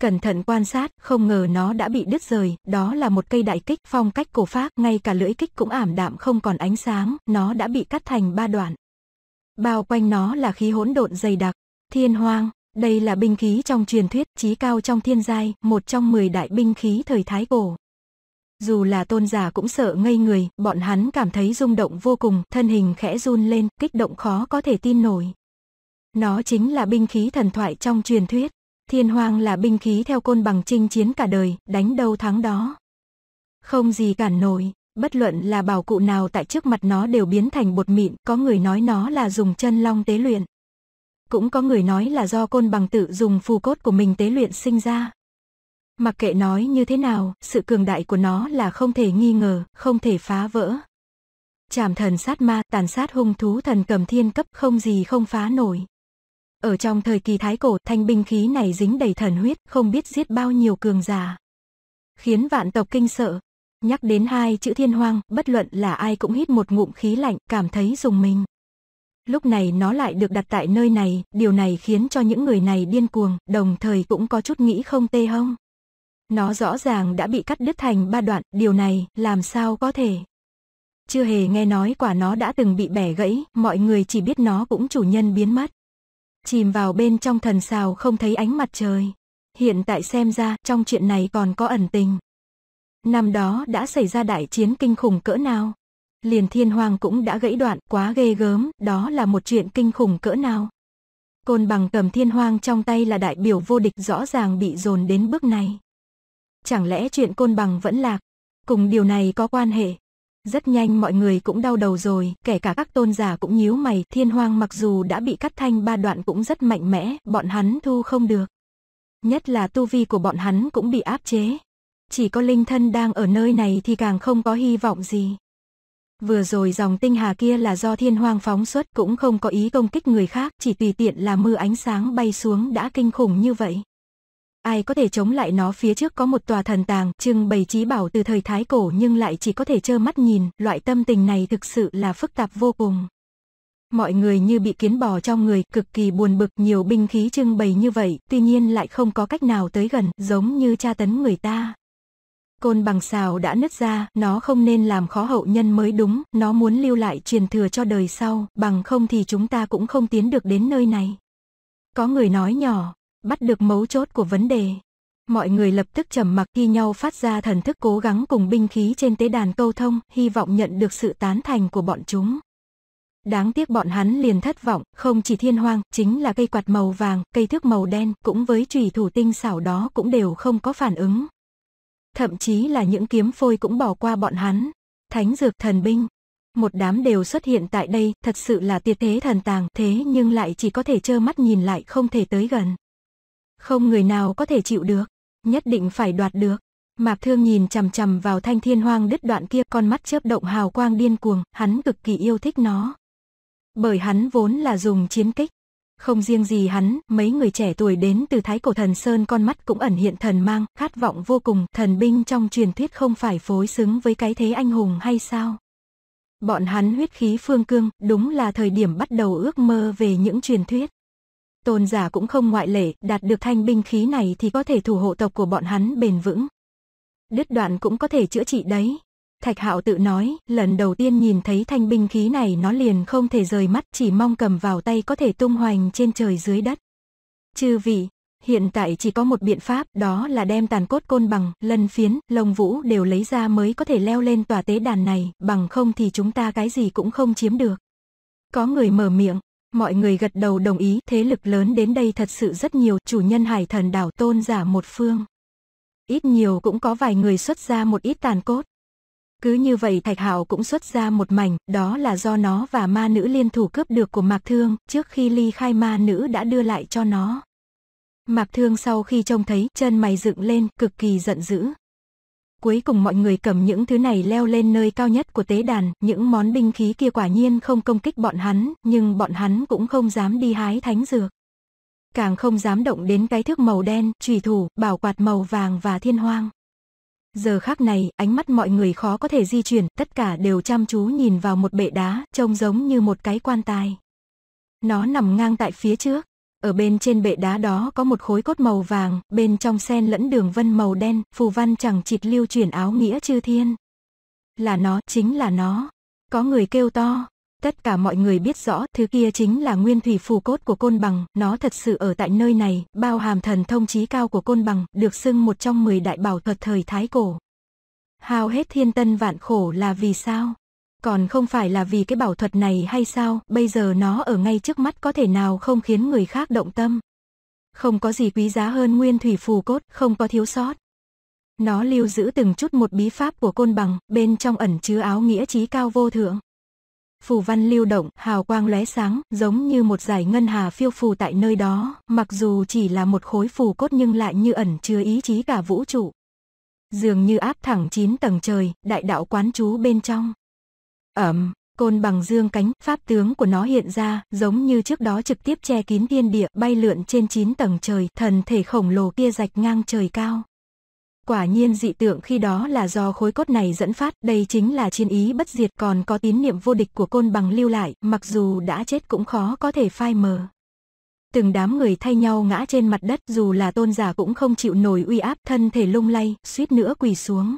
Cẩn thận quan sát, không ngờ nó đã bị đứt rời, đó là một cây đại kích phong cách cổ pháp, ngay cả lưỡi kích cũng ảm đạm không còn ánh sáng, nó đã bị cắt thành ba đoạn. Bao quanh nó là khí hỗn độn dày đặc, thiên hoang, đây là binh khí trong truyền thuyết, trí cao trong thiên giai, một trong 10 đại binh khí thời Thái Cổ. Dù là tôn giả cũng sợ ngây người, bọn hắn cảm thấy rung động vô cùng, thân hình khẽ run lên, kích động khó có thể tin nổi. Nó chính là binh khí thần thoại trong truyền thuyết. Thiên hoang là binh khí theo côn bằng chinh chiến cả đời, đánh đâu thắng đó. Không gì cản nổi, bất luận là bảo cụ nào tại trước mặt nó đều biến thành bột mịn, có người nói nó là dùng chân long tế luyện. Cũng có người nói là do côn bằng tự dùng phù cốt của mình tế luyện sinh ra. Mặc kệ nói như thế nào, sự cường đại của nó là không thể nghi ngờ, không thể phá vỡ. chàm thần sát ma, tàn sát hung thú thần cầm thiên cấp không gì không phá nổi. Ở trong thời kỳ thái cổ, thanh binh khí này dính đầy thần huyết, không biết giết bao nhiêu cường giả. Khiến vạn tộc kinh sợ. Nhắc đến hai chữ thiên hoang, bất luận là ai cũng hít một ngụm khí lạnh, cảm thấy dùng mình. Lúc này nó lại được đặt tại nơi này, điều này khiến cho những người này điên cuồng, đồng thời cũng có chút nghĩ không tê hông. Nó rõ ràng đã bị cắt đứt thành ba đoạn, điều này làm sao có thể. Chưa hề nghe nói quả nó đã từng bị bẻ gãy, mọi người chỉ biết nó cũng chủ nhân biến mất. Chìm vào bên trong thần xào không thấy ánh mặt trời. Hiện tại xem ra trong chuyện này còn có ẩn tình. Năm đó đã xảy ra đại chiến kinh khủng cỡ nào. Liền thiên hoàng cũng đã gãy đoạn quá ghê gớm, đó là một chuyện kinh khủng cỡ nào. Côn bằng cầm thiên hoang trong tay là đại biểu vô địch rõ ràng bị dồn đến bước này. Chẳng lẽ chuyện côn bằng vẫn lạc, cùng điều này có quan hệ? Rất nhanh mọi người cũng đau đầu rồi, kể cả các tôn giả cũng nhíu mày, thiên hoang mặc dù đã bị cắt thanh ba đoạn cũng rất mạnh mẽ, bọn hắn thu không được. Nhất là tu vi của bọn hắn cũng bị áp chế. Chỉ có linh thân đang ở nơi này thì càng không có hy vọng gì. Vừa rồi dòng tinh hà kia là do thiên hoang phóng xuất cũng không có ý công kích người khác, chỉ tùy tiện là mưa ánh sáng bay xuống đã kinh khủng như vậy ai có thể chống lại nó phía trước có một tòa thần tàng, trưng bày trí bảo từ thời Thái Cổ nhưng lại chỉ có thể trơ mắt nhìn, loại tâm tình này thực sự là phức tạp vô cùng. Mọi người như bị kiến bò trong người, cực kỳ buồn bực nhiều binh khí trưng bày như vậy, tuy nhiên lại không có cách nào tới gần, giống như tra tấn người ta. Côn bằng xào đã nứt ra, nó không nên làm khó hậu nhân mới đúng, nó muốn lưu lại truyền thừa cho đời sau, bằng không thì chúng ta cũng không tiến được đến nơi này. Có người nói nhỏ, bắt được mấu chốt của vấn đề. Mọi người lập tức trầm mặc khi nhau phát ra thần thức cố gắng cùng binh khí trên tế đàn câu thông, hy vọng nhận được sự tán thành của bọn chúng. Đáng tiếc bọn hắn liền thất vọng, không chỉ thiên hoang, chính là cây quạt màu vàng, cây thước màu đen, cũng với trùy thủ tinh xảo đó cũng đều không có phản ứng. Thậm chí là những kiếm phôi cũng bỏ qua bọn hắn. Thánh dược thần binh, một đám đều xuất hiện tại đây, thật sự là tiệt thế thần tàng, thế nhưng lại chỉ có thể trơ mắt nhìn lại không thể tới gần. Không người nào có thể chịu được, nhất định phải đoạt được. Mạc Thương nhìn chằm chằm vào thanh thiên hoang đứt đoạn kia, con mắt chớp động hào quang điên cuồng, hắn cực kỳ yêu thích nó. Bởi hắn vốn là dùng chiến kích. Không riêng gì hắn, mấy người trẻ tuổi đến từ Thái Cổ Thần Sơn con mắt cũng ẩn hiện thần mang, khát vọng vô cùng, thần binh trong truyền thuyết không phải phối xứng với cái thế anh hùng hay sao? Bọn hắn huyết khí phương cương, đúng là thời điểm bắt đầu ước mơ về những truyền thuyết tôn giả cũng không ngoại lệ, đạt được thanh binh khí này thì có thể thủ hộ tộc của bọn hắn bền vững. Đứt đoạn cũng có thể chữa trị đấy. Thạch Hạo tự nói, lần đầu tiên nhìn thấy thanh binh khí này nó liền không thể rời mắt, chỉ mong cầm vào tay có thể tung hoành trên trời dưới đất. Chư vị, hiện tại chỉ có một biện pháp, đó là đem tàn cốt côn bằng, lân phiến, lông vũ đều lấy ra mới có thể leo lên tòa tế đàn này, bằng không thì chúng ta cái gì cũng không chiếm được. Có người mở miệng, Mọi người gật đầu đồng ý, thế lực lớn đến đây thật sự rất nhiều, chủ nhân hải thần đảo tôn giả một phương. Ít nhiều cũng có vài người xuất ra một ít tàn cốt. Cứ như vậy Thạch Hạo cũng xuất ra một mảnh, đó là do nó và ma nữ liên thủ cướp được của Mạc Thương, trước khi ly khai ma nữ đã đưa lại cho nó. Mạc Thương sau khi trông thấy, chân mày dựng lên, cực kỳ giận dữ, Cuối cùng mọi người cầm những thứ này leo lên nơi cao nhất của tế đàn, những món binh khí kia quả nhiên không công kích bọn hắn, nhưng bọn hắn cũng không dám đi hái thánh dược. Càng không dám động đến cái thước màu đen, trùy thủ, bảo quạt màu vàng và thiên hoang. Giờ khác này, ánh mắt mọi người khó có thể di chuyển, tất cả đều chăm chú nhìn vào một bệ đá, trông giống như một cái quan tài. Nó nằm ngang tại phía trước. Ở bên trên bệ đá đó có một khối cốt màu vàng, bên trong sen lẫn đường vân màu đen, phù văn chẳng chịt lưu chuyển áo nghĩa chư thiên. Là nó, chính là nó. Có người kêu to, tất cả mọi người biết rõ thứ kia chính là nguyên thủy phù cốt của côn bằng, nó thật sự ở tại nơi này, bao hàm thần thông trí cao của côn bằng, được xưng một trong 10 đại bảo thuật thời Thái Cổ. Hao hết thiên tân vạn khổ là vì sao? còn không phải là vì cái bảo thuật này hay sao, bây giờ nó ở ngay trước mắt có thể nào không khiến người khác động tâm. Không có gì quý giá hơn nguyên thủy phù cốt, không có thiếu sót. Nó lưu giữ từng chút một bí pháp của côn bằng, bên trong ẩn chứa áo nghĩa trí cao vô thượng. Phù văn lưu động, hào quang lóe sáng, giống như một giải ngân hà phiêu phù tại nơi đó, mặc dù chỉ là một khối phù cốt nhưng lại như ẩn chứa ý chí cả vũ trụ. Dường như áp thẳng 9 tầng trời, đại đạo quán trú bên trong. Ẩm, côn bằng dương cánh, pháp tướng của nó hiện ra, giống như trước đó trực tiếp che kín thiên địa, bay lượn trên chín tầng trời, thần thể khổng lồ kia rạch ngang trời cao. Quả nhiên dị tượng khi đó là do khối cốt này dẫn phát, đây chính là chiến ý bất diệt còn có tín niệm vô địch của côn bằng lưu lại, mặc dù đã chết cũng khó có thể phai mờ. Từng đám người thay nhau ngã trên mặt đất dù là tôn giả cũng không chịu nổi uy áp thân thể lung lay, suýt nữa quỳ xuống.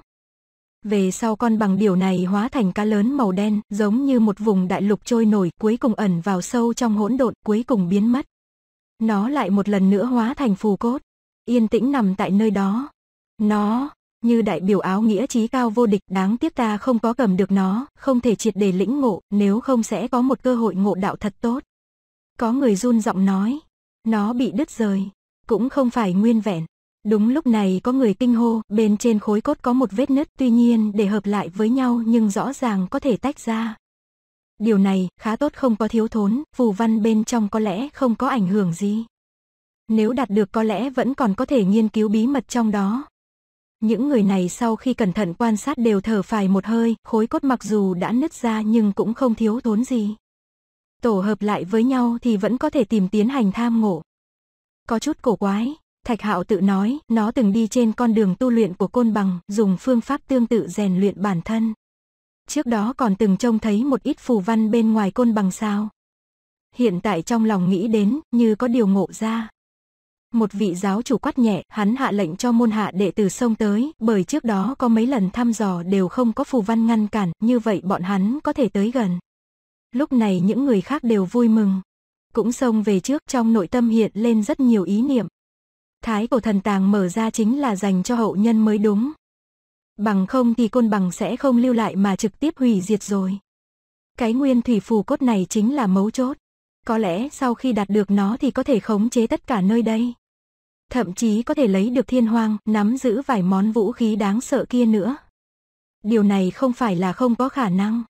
Về sau con bằng điều này hóa thành cá lớn màu đen, giống như một vùng đại lục trôi nổi, cuối cùng ẩn vào sâu trong hỗn độn, cuối cùng biến mất. Nó lại một lần nữa hóa thành phù cốt, yên tĩnh nằm tại nơi đó. Nó, như đại biểu áo nghĩa trí cao vô địch, đáng tiếc ta không có cầm được nó, không thể triệt để lĩnh ngộ, nếu không sẽ có một cơ hội ngộ đạo thật tốt. Có người run giọng nói, nó bị đứt rời, cũng không phải nguyên vẹn. Đúng lúc này có người kinh hô, bên trên khối cốt có một vết nứt tuy nhiên để hợp lại với nhau nhưng rõ ràng có thể tách ra. Điều này khá tốt không có thiếu thốn, phù văn bên trong có lẽ không có ảnh hưởng gì. Nếu đạt được có lẽ vẫn còn có thể nghiên cứu bí mật trong đó. Những người này sau khi cẩn thận quan sát đều thở phài một hơi, khối cốt mặc dù đã nứt ra nhưng cũng không thiếu thốn gì. Tổ hợp lại với nhau thì vẫn có thể tìm tiến hành tham ngộ. Có chút cổ quái, Thạch Hạo tự nói, nó từng đi trên con đường tu luyện của côn bằng, dùng phương pháp tương tự rèn luyện bản thân. Trước đó còn từng trông thấy một ít phù văn bên ngoài côn bằng sao. Hiện tại trong lòng nghĩ đến, như có điều ngộ ra. Một vị giáo chủ quát nhẹ, hắn hạ lệnh cho môn hạ đệ tử xông tới, bởi trước đó có mấy lần thăm dò đều không có phù văn ngăn cản, như vậy bọn hắn có thể tới gần. Lúc này những người khác đều vui mừng. Cũng xông về trước trong nội tâm hiện lên rất nhiều ý niệm thái cổ thần tàng mở ra chính là dành cho hậu nhân mới đúng. Bằng không thì côn bằng sẽ không lưu lại mà trực tiếp hủy diệt rồi. Cái nguyên thủy phù cốt này chính là mấu chốt. Có lẽ sau khi đạt được nó thì có thể khống chế tất cả nơi đây. Thậm chí có thể lấy được thiên hoang, nắm giữ vài món vũ khí đáng sợ kia nữa. Điều này không phải là không có khả năng.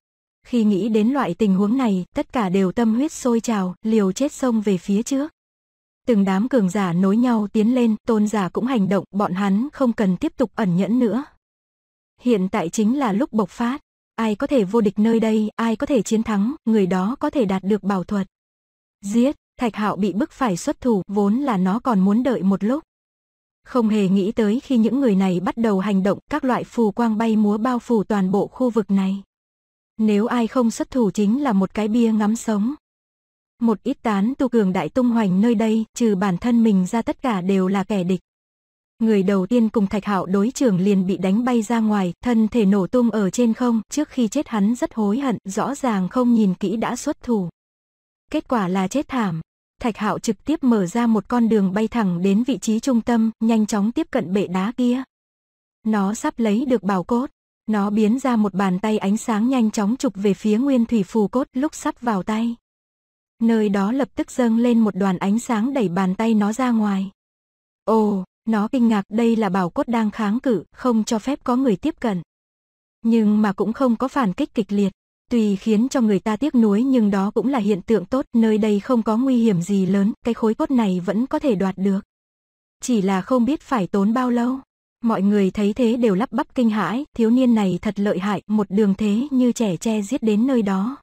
Khi nghĩ đến loại tình huống này, tất cả đều tâm huyết sôi trào, liều chết sông về phía trước. Từng đám cường giả nối nhau tiến lên, tôn giả cũng hành động, bọn hắn không cần tiếp tục ẩn nhẫn nữa. Hiện tại chính là lúc bộc phát, ai có thể vô địch nơi đây, ai có thể chiến thắng, người đó có thể đạt được bảo thuật. Giết, Thạch Hạo bị bức phải xuất thủ, vốn là nó còn muốn đợi một lúc. Không hề nghĩ tới khi những người này bắt đầu hành động, các loại phù quang bay múa bao phủ toàn bộ khu vực này. Nếu ai không xuất thủ chính là một cái bia ngắm sống. Một ít tán tu cường đại tung hoành nơi đây, trừ bản thân mình ra tất cả đều là kẻ địch. Người đầu tiên cùng Thạch Hạo đối trường liền bị đánh bay ra ngoài, thân thể nổ tung ở trên không, trước khi chết hắn rất hối hận, rõ ràng không nhìn kỹ đã xuất thủ. Kết quả là chết thảm. Thạch Hạo trực tiếp mở ra một con đường bay thẳng đến vị trí trung tâm, nhanh chóng tiếp cận bệ đá kia. Nó sắp lấy được bảo cốt. Nó biến ra một bàn tay ánh sáng nhanh chóng chụp về phía nguyên thủy phù cốt lúc sắp vào tay nơi đó lập tức dâng lên một đoàn ánh sáng đẩy bàn tay nó ra ngoài. Ồ, nó kinh ngạc đây là bảo cốt đang kháng cự, không cho phép có người tiếp cận. Nhưng mà cũng không có phản kích kịch liệt, tùy khiến cho người ta tiếc nuối nhưng đó cũng là hiện tượng tốt, nơi đây không có nguy hiểm gì lớn, cái khối cốt này vẫn có thể đoạt được. Chỉ là không biết phải tốn bao lâu. Mọi người thấy thế đều lắp bắp kinh hãi, thiếu niên này thật lợi hại, một đường thế như trẻ tre giết đến nơi đó.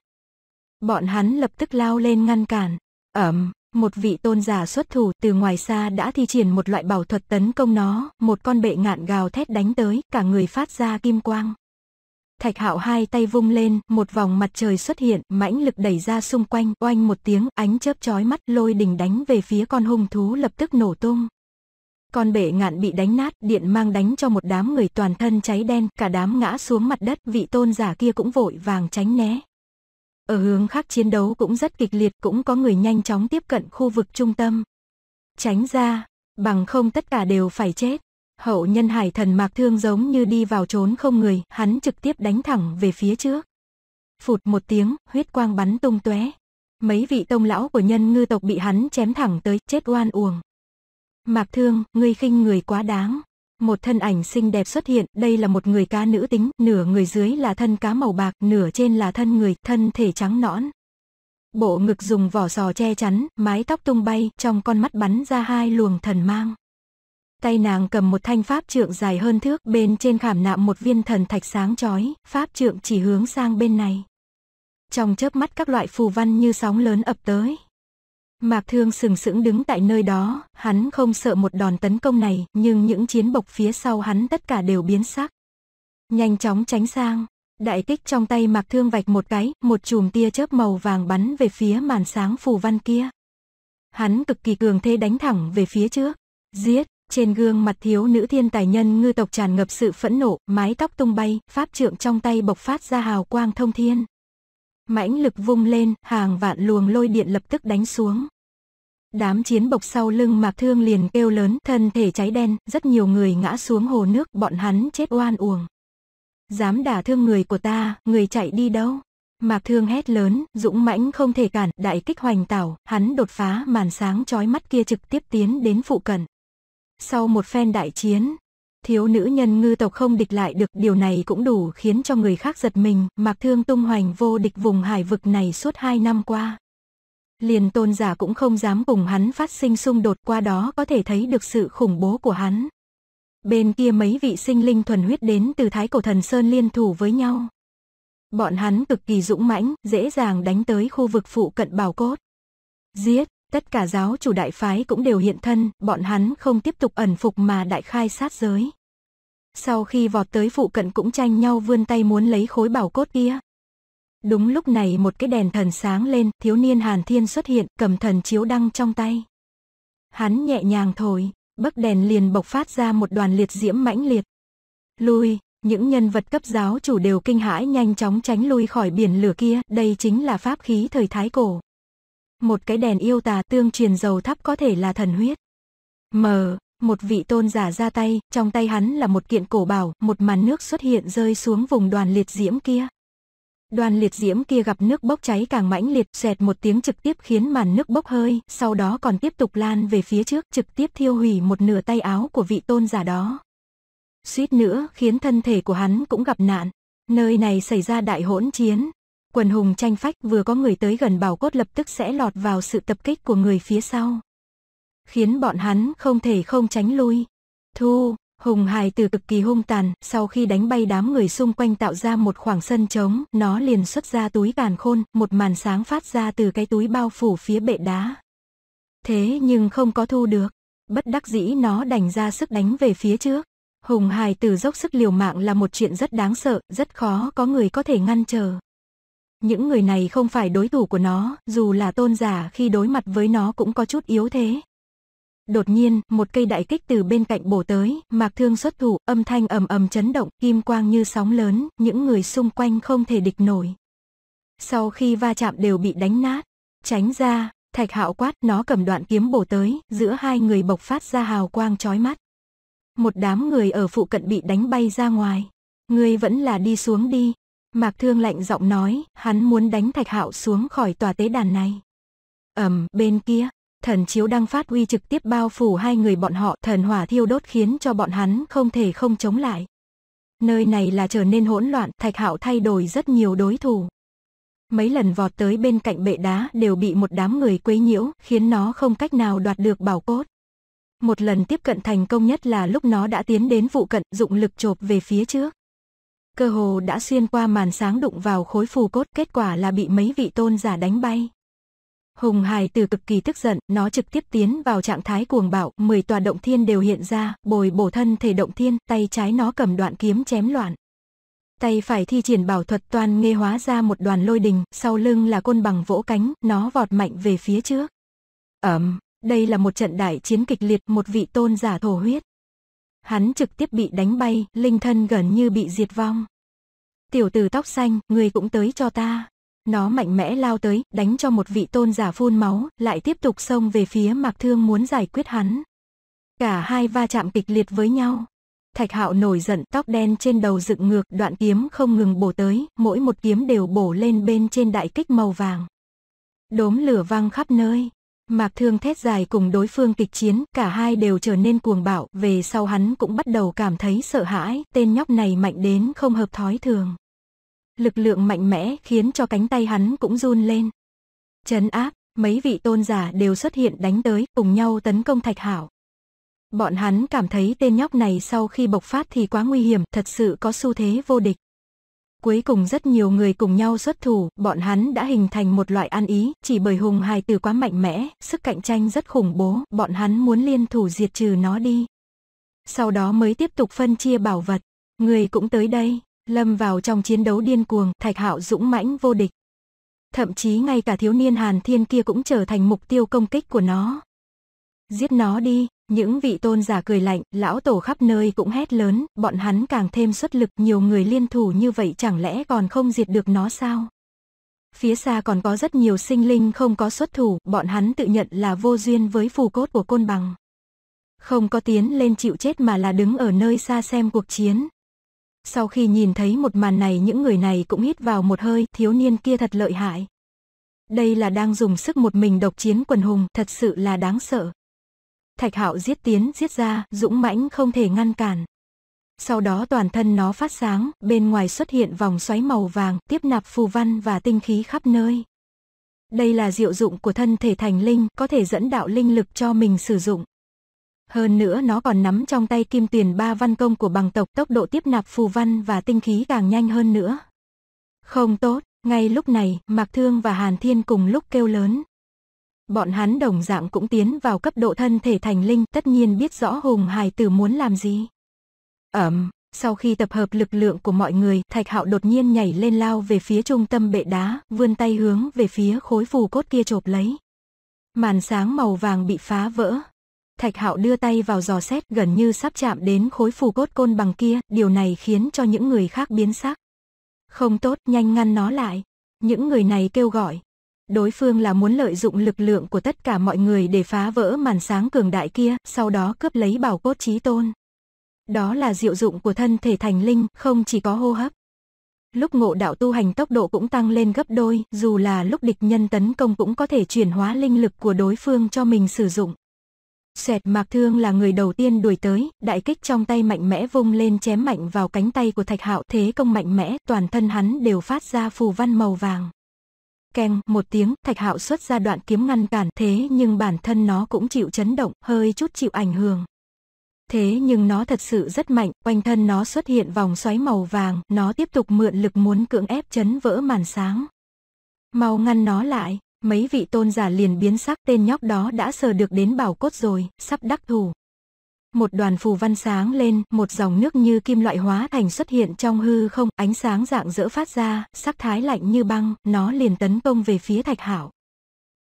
Bọn hắn lập tức lao lên ngăn cản. Ẩm, một vị tôn giả xuất thủ từ ngoài xa đã thi triển một loại bảo thuật tấn công nó, một con bệ ngạn gào thét đánh tới, cả người phát ra kim quang. Thạch hạo hai tay vung lên, một vòng mặt trời xuất hiện, mãnh lực đẩy ra xung quanh, oanh một tiếng, ánh chớp chói mắt, lôi đình đánh về phía con hung thú lập tức nổ tung. Con bể ngạn bị đánh nát, điện mang đánh cho một đám người toàn thân cháy đen, cả đám ngã xuống mặt đất, vị tôn giả kia cũng vội vàng tránh né, ở hướng khác chiến đấu cũng rất kịch liệt cũng có người nhanh chóng tiếp cận khu vực trung tâm. Tránh ra, bằng không tất cả đều phải chết. Hậu nhân hải thần mạc thương giống như đi vào trốn không người, hắn trực tiếp đánh thẳng về phía trước. Phụt một tiếng, huyết quang bắn tung tóe. Mấy vị tông lão của nhân ngư tộc bị hắn chém thẳng tới, chết oan uổng. Mạc thương, ngươi khinh người quá đáng. Một thân ảnh xinh đẹp xuất hiện, đây là một người cá nữ tính, nửa người dưới là thân cá màu bạc, nửa trên là thân người, thân thể trắng nõn. Bộ ngực dùng vỏ sò che chắn, mái tóc tung bay, trong con mắt bắn ra hai luồng thần mang. Tay nàng cầm một thanh pháp trượng dài hơn thước, bên trên khảm nạm một viên thần thạch sáng chói, pháp trượng chỉ hướng sang bên này. Trong chớp mắt các loại phù văn như sóng lớn ập tới. Mạc Thương sừng sững đứng tại nơi đó, hắn không sợ một đòn tấn công này, nhưng những chiến bộc phía sau hắn tất cả đều biến sắc. Nhanh chóng tránh sang, đại kích trong tay Mạc Thương vạch một cái, một chùm tia chớp màu vàng bắn về phía màn sáng phù văn kia. Hắn cực kỳ cường thế đánh thẳng về phía trước, giết, trên gương mặt thiếu nữ thiên tài nhân ngư tộc tràn ngập sự phẫn nộ, mái tóc tung bay, pháp trượng trong tay bộc phát ra hào quang thông thiên. Mãnh lực vung lên, hàng vạn luồng lôi điện lập tức đánh xuống. Đám chiến bộc sau lưng Mạc Thương liền kêu lớn, thân thể cháy đen, rất nhiều người ngã xuống hồ nước, bọn hắn chết oan uổng. Dám đả thương người của ta, người chạy đi đâu? Mạc Thương hét lớn, dũng mãnh không thể cản, đại kích hoành tảo, hắn đột phá màn sáng chói mắt kia trực tiếp tiến đến phụ cận. Sau một phen đại chiến, thiếu nữ nhân ngư tộc không địch lại được điều này cũng đủ khiến cho người khác giật mình, Mặc Thương tung hoành vô địch vùng hải vực này suốt hai năm qua. Liền tôn giả cũng không dám cùng hắn phát sinh xung đột qua đó có thể thấy được sự khủng bố của hắn. Bên kia mấy vị sinh linh thuần huyết đến từ Thái Cổ Thần Sơn liên thủ với nhau. Bọn hắn cực kỳ dũng mãnh, dễ dàng đánh tới khu vực phụ cận bảo cốt. Giết, Tất cả giáo chủ đại phái cũng đều hiện thân, bọn hắn không tiếp tục ẩn phục mà đại khai sát giới. Sau khi vọt tới phụ cận cũng tranh nhau vươn tay muốn lấy khối bảo cốt kia. Đúng lúc này một cái đèn thần sáng lên, thiếu niên Hàn Thiên xuất hiện, cầm thần chiếu đăng trong tay. Hắn nhẹ nhàng thổi, bấc đèn liền bộc phát ra một đoàn liệt diễm mãnh liệt. Lui, những nhân vật cấp giáo chủ đều kinh hãi nhanh chóng tránh lui khỏi biển lửa kia, đây chính là pháp khí thời thái cổ. Một cái đèn yêu tà tương truyền dầu thắp có thể là thần huyết. mờ Một vị tôn giả ra tay, trong tay hắn là một kiện cổ bảo, một màn nước xuất hiện rơi xuống vùng đoàn liệt diễm kia. Đoàn liệt diễm kia gặp nước bốc cháy càng mãnh liệt, xẹt một tiếng trực tiếp khiến màn nước bốc hơi, sau đó còn tiếp tục lan về phía trước, trực tiếp thiêu hủy một nửa tay áo của vị tôn giả đó. Suýt nữa khiến thân thể của hắn cũng gặp nạn. Nơi này xảy ra đại hỗn chiến, Quần hùng tranh phách vừa có người tới gần bảo cốt lập tức sẽ lọt vào sự tập kích của người phía sau. Khiến bọn hắn không thể không tránh lui. Thu, hùng hài từ cực kỳ hung tàn, sau khi đánh bay đám người xung quanh tạo ra một khoảng sân trống, nó liền xuất ra túi càn khôn, một màn sáng phát ra từ cái túi bao phủ phía bệ đá. Thế nhưng không có thu được, bất đắc dĩ nó đành ra sức đánh về phía trước. Hùng hài tử dốc sức liều mạng là một chuyện rất đáng sợ, rất khó có người có thể ngăn trở. Những người này không phải đối thủ của nó, dù là tôn giả khi đối mặt với nó cũng có chút yếu thế. Đột nhiên, một cây đại kích từ bên cạnh bổ tới, Mạc Thương xuất thủ, âm thanh ầm ầm chấn động, kim quang như sóng lớn, những người xung quanh không thể địch nổi. Sau khi va chạm đều bị đánh nát, tránh ra, Thạch Hạo quát, nó cầm đoạn kiếm bổ tới, giữa hai người bộc phát ra hào quang chói mắt. Một đám người ở phụ cận bị đánh bay ra ngoài. Ngươi vẫn là đi xuống đi, Mạc Thương lạnh giọng nói, hắn muốn đánh Thạch Hạo xuống khỏi tòa tế đàn này. Ầm, bên kia, thần chiếu đang phát uy trực tiếp bao phủ hai người bọn họ, thần hỏa thiêu đốt khiến cho bọn hắn không thể không chống lại. Nơi này là trở nên hỗn loạn, Thạch Hạo thay đổi rất nhiều đối thủ. Mấy lần vọt tới bên cạnh bệ đá đều bị một đám người quấy nhiễu, khiến nó không cách nào đoạt được bảo cốt. Một lần tiếp cận thành công nhất là lúc nó đã tiến đến vụ cận, dụng lực chộp về phía trước cơ hồ đã xuyên qua màn sáng đụng vào khối phù cốt, kết quả là bị mấy vị tôn giả đánh bay. Hùng hài từ cực kỳ tức giận, nó trực tiếp tiến vào trạng thái cuồng bạo, 10 tòa động thiên đều hiện ra, bồi bổ thân thể động thiên, tay trái nó cầm đoạn kiếm chém loạn. Tay phải thi triển bảo thuật toàn nghe hóa ra một đoàn lôi đình, sau lưng là côn bằng vỗ cánh, nó vọt mạnh về phía trước. Ẩm, đây là một trận đại chiến kịch liệt, một vị tôn giả thổ huyết hắn trực tiếp bị đánh bay, linh thân gần như bị diệt vong. Tiểu tử tóc xanh, người cũng tới cho ta. Nó mạnh mẽ lao tới, đánh cho một vị tôn giả phun máu, lại tiếp tục xông về phía Mạc Thương muốn giải quyết hắn. Cả hai va chạm kịch liệt với nhau. Thạch Hạo nổi giận, tóc đen trên đầu dựng ngược, đoạn kiếm không ngừng bổ tới, mỗi một kiếm đều bổ lên bên trên đại kích màu vàng. Đốm lửa vang khắp nơi, Mạc Thương thét dài cùng đối phương kịch chiến, cả hai đều trở nên cuồng bạo, về sau hắn cũng bắt đầu cảm thấy sợ hãi, tên nhóc này mạnh đến không hợp thói thường. Lực lượng mạnh mẽ khiến cho cánh tay hắn cũng run lên. Chấn áp, mấy vị tôn giả đều xuất hiện đánh tới, cùng nhau tấn công Thạch Hảo. Bọn hắn cảm thấy tên nhóc này sau khi bộc phát thì quá nguy hiểm, thật sự có xu thế vô địch. Cuối cùng rất nhiều người cùng nhau xuất thủ, bọn hắn đã hình thành một loại ăn ý, chỉ bởi hùng hài tử quá mạnh mẽ, sức cạnh tranh rất khủng bố, bọn hắn muốn liên thủ diệt trừ nó đi. Sau đó mới tiếp tục phân chia bảo vật, người cũng tới đây, lâm vào trong chiến đấu điên cuồng, thạch hạo dũng mãnh vô địch. Thậm chí ngay cả thiếu niên hàn thiên kia cũng trở thành mục tiêu công kích của nó. Giết nó đi, những vị tôn giả cười lạnh, lão tổ khắp nơi cũng hét lớn, bọn hắn càng thêm xuất lực, nhiều người liên thủ như vậy chẳng lẽ còn không diệt được nó sao? Phía xa còn có rất nhiều sinh linh không có xuất thủ, bọn hắn tự nhận là vô duyên với phù cốt của côn bằng. Không có tiến lên chịu chết mà là đứng ở nơi xa xem cuộc chiến. Sau khi nhìn thấy một màn này những người này cũng hít vào một hơi, thiếu niên kia thật lợi hại. Đây là đang dùng sức một mình độc chiến quần hùng, thật sự là đáng sợ. Thạch Hạo giết tiến giết ra, dũng mãnh không thể ngăn cản. Sau đó toàn thân nó phát sáng, bên ngoài xuất hiện vòng xoáy màu vàng, tiếp nạp phù văn và tinh khí khắp nơi. Đây là diệu dụng của thân thể thành linh, có thể dẫn đạo linh lực cho mình sử dụng. Hơn nữa nó còn nắm trong tay kim tiền ba văn công của bằng tộc tốc độ tiếp nạp phù văn và tinh khí càng nhanh hơn nữa. Không tốt, ngay lúc này, Mạc Thương và Hàn Thiên cùng lúc kêu lớn, Bọn hắn đồng dạng cũng tiến vào cấp độ thân thể thành linh tất nhiên biết rõ Hùng hài tử muốn làm gì. Ẩm, sau khi tập hợp lực lượng của mọi người, Thạch Hạo đột nhiên nhảy lên lao về phía trung tâm bệ đá, vươn tay hướng về phía khối phù cốt kia chộp lấy. Màn sáng màu vàng bị phá vỡ. Thạch Hạo đưa tay vào giò xét gần như sắp chạm đến khối phù cốt côn bằng kia, điều này khiến cho những người khác biến sắc. Không tốt, nhanh ngăn nó lại. Những người này kêu gọi, Đối phương là muốn lợi dụng lực lượng của tất cả mọi người để phá vỡ màn sáng cường đại kia, sau đó cướp lấy bảo cốt trí tôn. Đó là diệu dụng của thân thể thành linh, không chỉ có hô hấp. Lúc ngộ đạo tu hành tốc độ cũng tăng lên gấp đôi, dù là lúc địch nhân tấn công cũng có thể chuyển hóa linh lực của đối phương cho mình sử dụng. Xoẹt mạc thương là người đầu tiên đuổi tới, đại kích trong tay mạnh mẽ vung lên chém mạnh vào cánh tay của thạch hạo thế công mạnh mẽ, toàn thân hắn đều phát ra phù văn màu vàng. Keng, một tiếng, Thạch Hạo xuất ra đoạn kiếm ngăn cản thế nhưng bản thân nó cũng chịu chấn động, hơi chút chịu ảnh hưởng. Thế nhưng nó thật sự rất mạnh, quanh thân nó xuất hiện vòng xoáy màu vàng, nó tiếp tục mượn lực muốn cưỡng ép chấn vỡ màn sáng. Mau ngăn nó lại, mấy vị tôn giả liền biến sắc tên nhóc đó đã sờ được đến bảo cốt rồi, sắp đắc thủ một đoàn phù văn sáng lên, một dòng nước như kim loại hóa thành xuất hiện trong hư không, ánh sáng dạng dỡ phát ra, sắc thái lạnh như băng, nó liền tấn công về phía Thạch hảo,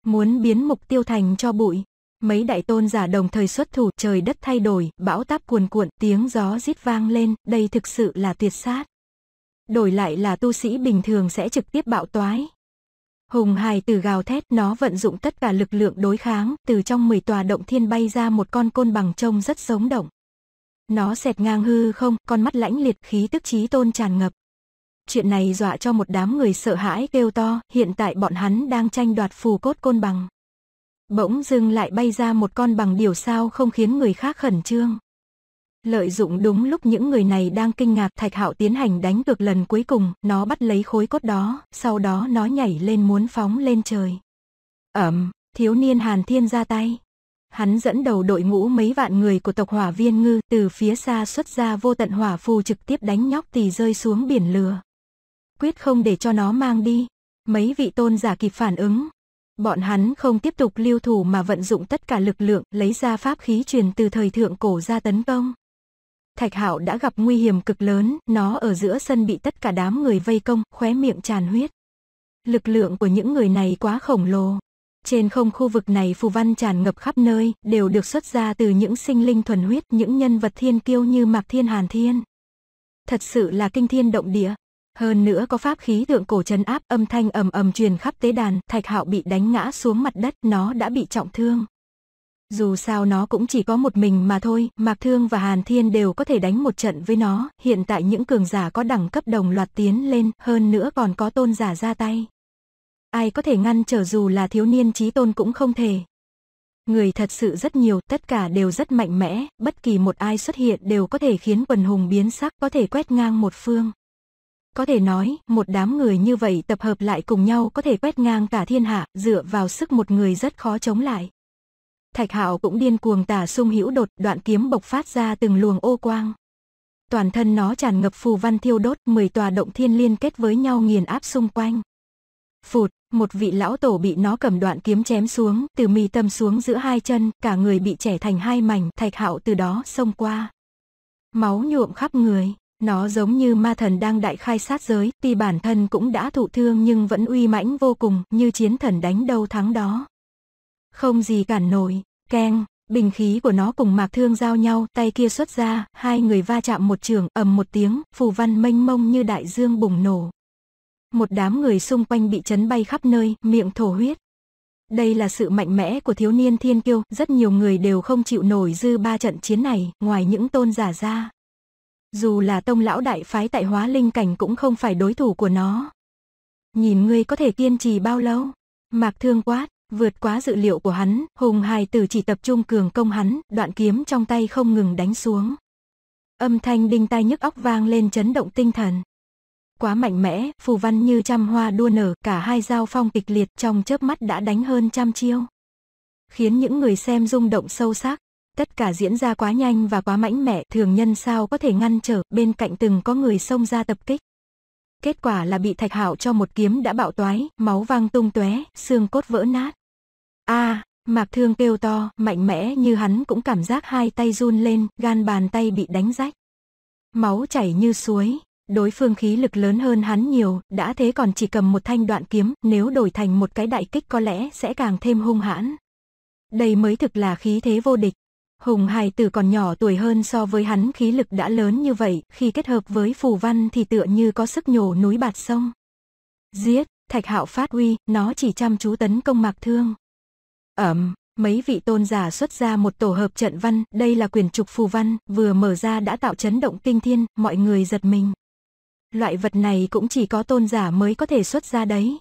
Muốn biến mục tiêu thành cho bụi, mấy đại tôn giả đồng thời xuất thủ, trời đất thay đổi, bão táp cuồn cuộn, tiếng gió rít vang lên, đây thực sự là tuyệt sát. Đổi lại là tu sĩ bình thường sẽ trực tiếp bạo toái, Hùng hài từ gào thét nó vận dụng tất cả lực lượng đối kháng, từ trong 10 tòa động thiên bay ra một con côn bằng trông rất giống động. Nó xẹt ngang hư không, con mắt lãnh liệt khí tức trí tôn tràn ngập. Chuyện này dọa cho một đám người sợ hãi kêu to, hiện tại bọn hắn đang tranh đoạt phù cốt côn bằng. Bỗng dưng lại bay ra một con bằng điều sao không khiến người khác khẩn trương. Lợi dụng đúng lúc những người này đang kinh ngạc Thạch Hạo tiến hành đánh cược lần cuối cùng, nó bắt lấy khối cốt đó, sau đó nó nhảy lên muốn phóng lên trời. Ẩm, thiếu niên Hàn Thiên ra tay. Hắn dẫn đầu đội ngũ mấy vạn người của tộc hỏa viên ngư từ phía xa xuất ra vô tận hỏa phù trực tiếp đánh nhóc tì rơi xuống biển lừa Quyết không để cho nó mang đi. Mấy vị tôn giả kịp phản ứng. Bọn hắn không tiếp tục lưu thủ mà vận dụng tất cả lực lượng lấy ra pháp khí truyền từ thời thượng cổ ra tấn công. Thạch Hạo đã gặp nguy hiểm cực lớn, nó ở giữa sân bị tất cả đám người vây công, khóe miệng tràn huyết. Lực lượng của những người này quá khổng lồ. Trên không khu vực này phù văn tràn ngập khắp nơi, đều được xuất ra từ những sinh linh thuần huyết, những nhân vật thiên kiêu như Mạc Thiên Hàn Thiên. Thật sự là kinh thiên động địa. Hơn nữa có pháp khí tượng cổ trấn áp, âm thanh ầm ầm truyền khắp tế đàn, Thạch Hạo bị đánh ngã xuống mặt đất, nó đã bị trọng thương, dù sao nó cũng chỉ có một mình mà thôi, Mạc Thương và Hàn Thiên đều có thể đánh một trận với nó, hiện tại những cường giả có đẳng cấp đồng loạt tiến lên, hơn nữa còn có tôn giả ra tay. Ai có thể ngăn trở dù là thiếu niên trí tôn cũng không thể. Người thật sự rất nhiều, tất cả đều rất mạnh mẽ, bất kỳ một ai xuất hiện đều có thể khiến quần hùng biến sắc, có thể quét ngang một phương. Có thể nói, một đám người như vậy tập hợp lại cùng nhau có thể quét ngang cả thiên hạ, dựa vào sức một người rất khó chống lại. Thạch Hạo cũng điên cuồng tả sung hữu đột, đoạn kiếm bộc phát ra từng luồng ô quang. Toàn thân nó tràn ngập phù văn thiêu đốt, 10 tòa động thiên liên kết với nhau nghiền áp xung quanh. Phụt, một vị lão tổ bị nó cầm đoạn kiếm chém xuống, từ mi tâm xuống giữa hai chân, cả người bị chẻ thành hai mảnh, Thạch Hạo từ đó xông qua. Máu nhuộm khắp người, nó giống như ma thần đang đại khai sát giới, tuy bản thân cũng đã thụ thương nhưng vẫn uy mãnh vô cùng, như chiến thần đánh đâu thắng đó. Không gì cản nổi, keng, bình khí của nó cùng mạc thương giao nhau, tay kia xuất ra, hai người va chạm một trường, ầm một tiếng, phù văn mênh mông như đại dương bùng nổ. Một đám người xung quanh bị chấn bay khắp nơi, miệng thổ huyết. Đây là sự mạnh mẽ của thiếu niên thiên kiêu, rất nhiều người đều không chịu nổi dư ba trận chiến này, ngoài những tôn giả ra. Dù là tông lão đại phái tại hóa linh cảnh cũng không phải đối thủ của nó. Nhìn ngươi có thể kiên trì bao lâu? Mạc thương quát, Vượt quá dự liệu của hắn, Hùng Hải Tử chỉ tập trung cường công hắn, đoạn kiếm trong tay không ngừng đánh xuống. Âm thanh đinh tai nhức óc vang lên chấn động tinh thần. Quá mạnh mẽ, phù văn như trăm hoa đua nở, cả hai giao phong kịch liệt trong chớp mắt đã đánh hơn trăm chiêu. Khiến những người xem rung động sâu sắc. Tất cả diễn ra quá nhanh và quá mãnh mẽ, thường nhân sao có thể ngăn trở, bên cạnh từng có người xông ra tập kích. Kết quả là bị Thạch Hạo cho một kiếm đã bạo toái, máu văng tung tóe, xương cốt vỡ nát a à, Mạc Thương kêu to, mạnh mẽ như hắn cũng cảm giác hai tay run lên, gan bàn tay bị đánh rách. Máu chảy như suối, đối phương khí lực lớn hơn hắn nhiều, đã thế còn chỉ cầm một thanh đoạn kiếm, nếu đổi thành một cái đại kích có lẽ sẽ càng thêm hung hãn. Đây mới thực là khí thế vô địch. Hùng hài tử còn nhỏ tuổi hơn so với hắn khí lực đã lớn như vậy, khi kết hợp với phù văn thì tựa như có sức nhổ núi bạt sông. Giết, thạch hạo phát uy, nó chỉ chăm chú tấn công mạc thương. Ẩm, mấy vị tôn giả xuất ra một tổ hợp trận văn, đây là quyển trục phù văn, vừa mở ra đã tạo chấn động kinh thiên, mọi người giật mình. Loại vật này cũng chỉ có tôn giả mới có thể xuất ra đấy.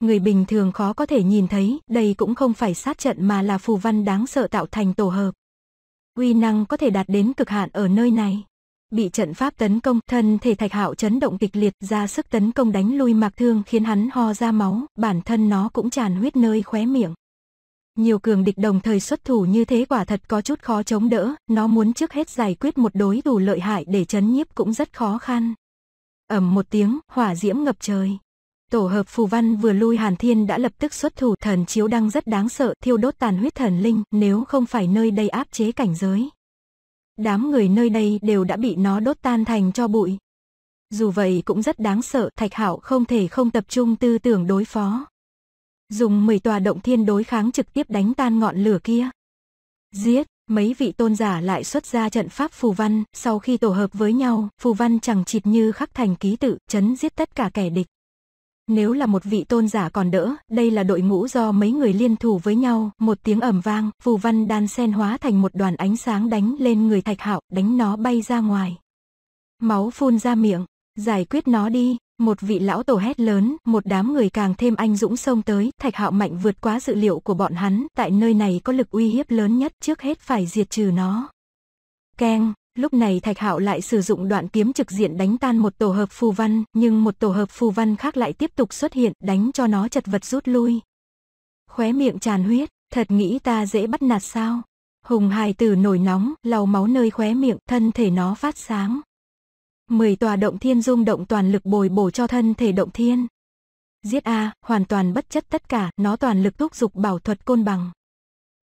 Người bình thường khó có thể nhìn thấy, đây cũng không phải sát trận mà là phù văn đáng sợ tạo thành tổ hợp. Uy năng có thể đạt đến cực hạn ở nơi này. Bị trận pháp tấn công, thân thể thạch hạo chấn động kịch liệt, ra sức tấn công đánh lui mạc thương khiến hắn ho ra máu, bản thân nó cũng tràn huyết nơi khóe miệng nhiều cường địch đồng thời xuất thủ như thế quả thật có chút khó chống đỡ, nó muốn trước hết giải quyết một đối thủ lợi hại để chấn nhiếp cũng rất khó khăn. Ẩm một tiếng, hỏa diễm ngập trời. Tổ hợp phù văn vừa lui Hàn Thiên đã lập tức xuất thủ thần chiếu đang rất đáng sợ thiêu đốt tàn huyết thần linh nếu không phải nơi đây áp chế cảnh giới. Đám người nơi đây đều đã bị nó đốt tan thành cho bụi. Dù vậy cũng rất đáng sợ Thạch Hạo không thể không tập trung tư tưởng đối phó dùng 10 tòa động thiên đối kháng trực tiếp đánh tan ngọn lửa kia. Giết, mấy vị tôn giả lại xuất ra trận pháp phù văn, sau khi tổ hợp với nhau, phù văn chẳng chịt như khắc thành ký tự, chấn giết tất cả kẻ địch. Nếu là một vị tôn giả còn đỡ, đây là đội ngũ do mấy người liên thủ với nhau, một tiếng ẩm vang, phù văn đan sen hóa thành một đoàn ánh sáng đánh lên người thạch hạo, đánh nó bay ra ngoài. Máu phun ra miệng, giải quyết nó đi, một vị lão tổ hét lớn, một đám người càng thêm anh dũng sông tới, thạch hạo mạnh vượt quá dự liệu của bọn hắn, tại nơi này có lực uy hiếp lớn nhất, trước hết phải diệt trừ nó. Keng, lúc này thạch hạo lại sử dụng đoạn kiếm trực diện đánh tan một tổ hợp phù văn, nhưng một tổ hợp phù văn khác lại tiếp tục xuất hiện, đánh cho nó chật vật rút lui. Khóe miệng tràn huyết, thật nghĩ ta dễ bắt nạt sao? Hùng hài tử nổi nóng, lau máu nơi khóe miệng, thân thể nó phát sáng. 10 tòa động thiên dung động toàn lực bồi bổ cho thân thể động thiên. Giết A, hoàn toàn bất chấp tất cả, nó toàn lực thúc dục bảo thuật côn bằng.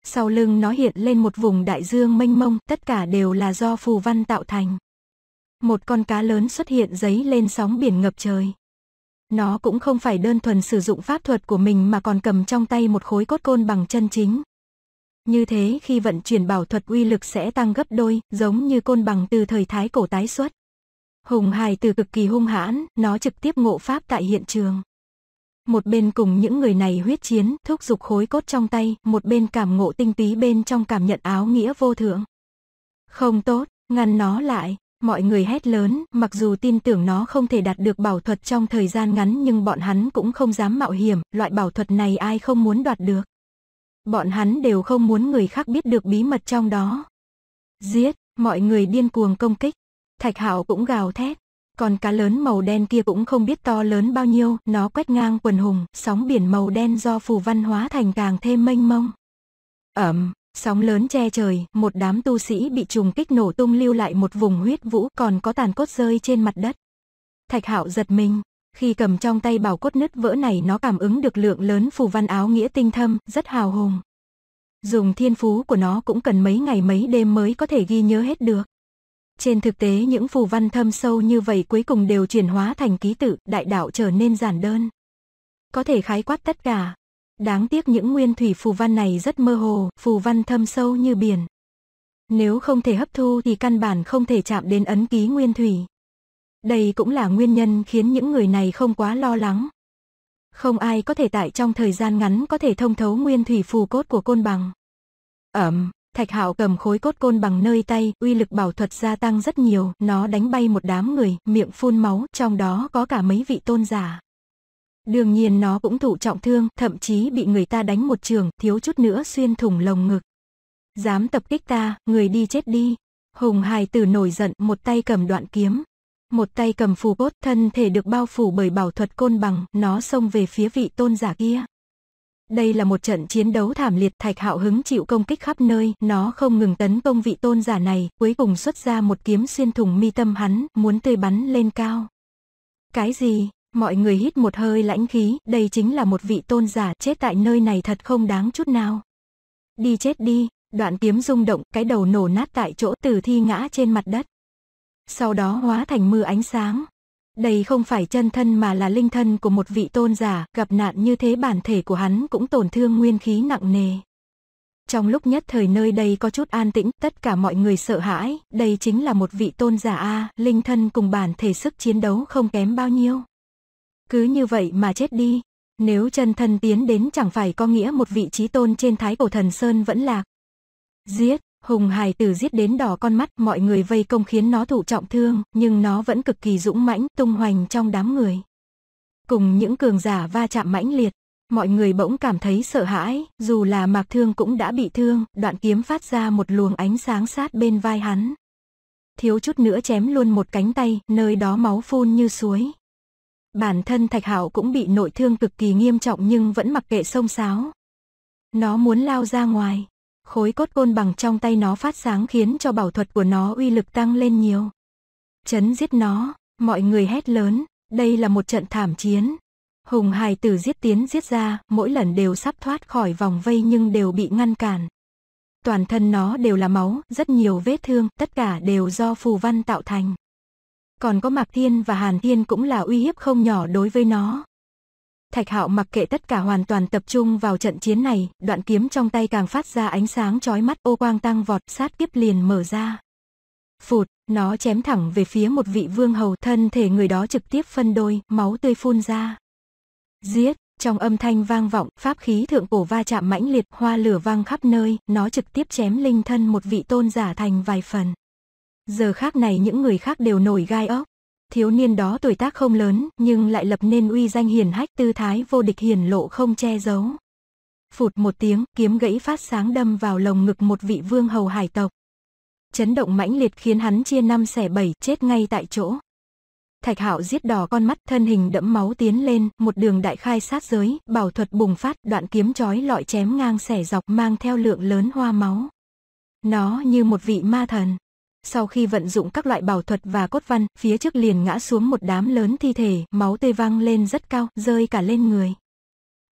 Sau lưng nó hiện lên một vùng đại dương mênh mông, tất cả đều là do phù văn tạo thành. Một con cá lớn xuất hiện giấy lên sóng biển ngập trời. Nó cũng không phải đơn thuần sử dụng pháp thuật của mình mà còn cầm trong tay một khối cốt côn bằng chân chính. Như thế khi vận chuyển bảo thuật uy lực sẽ tăng gấp đôi, giống như côn bằng từ thời thái cổ tái xuất. Hùng hài từ cực kỳ hung hãn, nó trực tiếp ngộ pháp tại hiện trường. Một bên cùng những người này huyết chiến, thúc dục khối cốt trong tay, một bên cảm ngộ tinh túy bên trong cảm nhận áo nghĩa vô thượng. Không tốt, ngăn nó lại, mọi người hét lớn, mặc dù tin tưởng nó không thể đạt được bảo thuật trong thời gian ngắn nhưng bọn hắn cũng không dám mạo hiểm, loại bảo thuật này ai không muốn đoạt được. Bọn hắn đều không muốn người khác biết được bí mật trong đó. Giết, mọi người điên cuồng công kích. Thạch Hạo cũng gào thét. Còn cá lớn màu đen kia cũng không biết to lớn bao nhiêu, nó quét ngang quần hùng, sóng biển màu đen do phù văn hóa thành càng thêm mênh mông. Ẩm, sóng lớn che trời, một đám tu sĩ bị trùng kích nổ tung lưu lại một vùng huyết vũ còn có tàn cốt rơi trên mặt đất. Thạch Hạo giật mình, khi cầm trong tay bảo cốt nứt vỡ này nó cảm ứng được lượng lớn phù văn áo nghĩa tinh thâm, rất hào hùng. Dùng thiên phú của nó cũng cần mấy ngày mấy đêm mới có thể ghi nhớ hết được. Trên thực tế những phù văn thâm sâu như vậy cuối cùng đều chuyển hóa thành ký tự, đại đạo trở nên giản đơn. Có thể khái quát tất cả. Đáng tiếc những nguyên thủy phù văn này rất mơ hồ, phù văn thâm sâu như biển. Nếu không thể hấp thu thì căn bản không thể chạm đến ấn ký nguyên thủy. Đây cũng là nguyên nhân khiến những người này không quá lo lắng. Không ai có thể tại trong thời gian ngắn có thể thông thấu nguyên thủy phù cốt của côn bằng. Ẩm, Thạch Hạo cầm khối cốt côn bằng nơi tay, uy lực bảo thuật gia tăng rất nhiều, nó đánh bay một đám người, miệng phun máu, trong đó có cả mấy vị tôn giả. Đương nhiên nó cũng thụ trọng thương, thậm chí bị người ta đánh một trường, thiếu chút nữa xuyên thủng lồng ngực. Dám tập kích ta, người đi chết đi. Hùng hài tử nổi giận, một tay cầm đoạn kiếm. Một tay cầm phù cốt, thân thể được bao phủ bởi bảo thuật côn bằng, nó xông về phía vị tôn giả kia. Đây là một trận chiến đấu thảm liệt, Thạch Hạo hứng chịu công kích khắp nơi, nó không ngừng tấn công vị tôn giả này, cuối cùng xuất ra một kiếm xuyên thủng mi tâm hắn, muốn tươi bắn lên cao. Cái gì? Mọi người hít một hơi lãnh khí, đây chính là một vị tôn giả chết tại nơi này thật không đáng chút nào. Đi chết đi, đoạn kiếm rung động, cái đầu nổ nát tại chỗ tử thi ngã trên mặt đất. Sau đó hóa thành mưa ánh sáng, đây không phải chân thân mà là linh thân của một vị tôn giả, gặp nạn như thế bản thể của hắn cũng tổn thương nguyên khí nặng nề. Trong lúc nhất thời nơi đây có chút an tĩnh, tất cả mọi người sợ hãi, đây chính là một vị tôn giả A, linh thân cùng bản thể sức chiến đấu không kém bao nhiêu. Cứ như vậy mà chết đi, nếu chân thân tiến đến chẳng phải có nghĩa một vị trí tôn trên thái cổ thần Sơn vẫn lạc. Giết, Hùng hài tử giết đến đỏ con mắt, mọi người vây công khiến nó thụ trọng thương, nhưng nó vẫn cực kỳ dũng mãnh, tung hoành trong đám người. Cùng những cường giả va chạm mãnh liệt, mọi người bỗng cảm thấy sợ hãi, dù là mạc thương cũng đã bị thương, đoạn kiếm phát ra một luồng ánh sáng sát bên vai hắn. Thiếu chút nữa chém luôn một cánh tay, nơi đó máu phun như suối. Bản thân Thạch Hạo cũng bị nội thương cực kỳ nghiêm trọng nhưng vẫn mặc kệ xông xáo. Nó muốn lao ra ngoài, khối cốt côn bằng trong tay nó phát sáng khiến cho bảo thuật của nó uy lực tăng lên nhiều. Chấn giết nó, mọi người hét lớn, đây là một trận thảm chiến. Hùng hài tử giết tiến giết ra, mỗi lần đều sắp thoát khỏi vòng vây nhưng đều bị ngăn cản. Toàn thân nó đều là máu, rất nhiều vết thương, tất cả đều do phù văn tạo thành. Còn có Mạc Thiên và Hàn Thiên cũng là uy hiếp không nhỏ đối với nó. Thạch Hạo mặc kệ tất cả hoàn toàn tập trung vào trận chiến này, đoạn kiếm trong tay càng phát ra ánh sáng chói mắt, ô quang tăng vọt, sát kiếp liền mở ra. Phụt, nó chém thẳng về phía một vị vương hầu, thân thể người đó trực tiếp phân đôi, máu tươi phun ra. Giết, trong âm thanh vang vọng, pháp khí thượng cổ va chạm mãnh liệt, hoa lửa vang khắp nơi, nó trực tiếp chém linh thân một vị tôn giả thành vài phần. Giờ khác này những người khác đều nổi gai ốc thiếu niên đó tuổi tác không lớn nhưng lại lập nên uy danh hiền hách tư thái vô địch hiền lộ không che giấu. Phụt một tiếng, kiếm gãy phát sáng đâm vào lồng ngực một vị vương hầu hải tộc. Chấn động mãnh liệt khiến hắn chia năm xẻ bảy chết ngay tại chỗ. Thạch Hạo giết đỏ con mắt, thân hình đẫm máu tiến lên, một đường đại khai sát giới, bảo thuật bùng phát, đoạn kiếm chói lọi chém ngang xẻ dọc mang theo lượng lớn hoa máu. Nó như một vị ma thần sau khi vận dụng các loại bảo thuật và cốt văn, phía trước liền ngã xuống một đám lớn thi thể, máu tê văng lên rất cao, rơi cả lên người.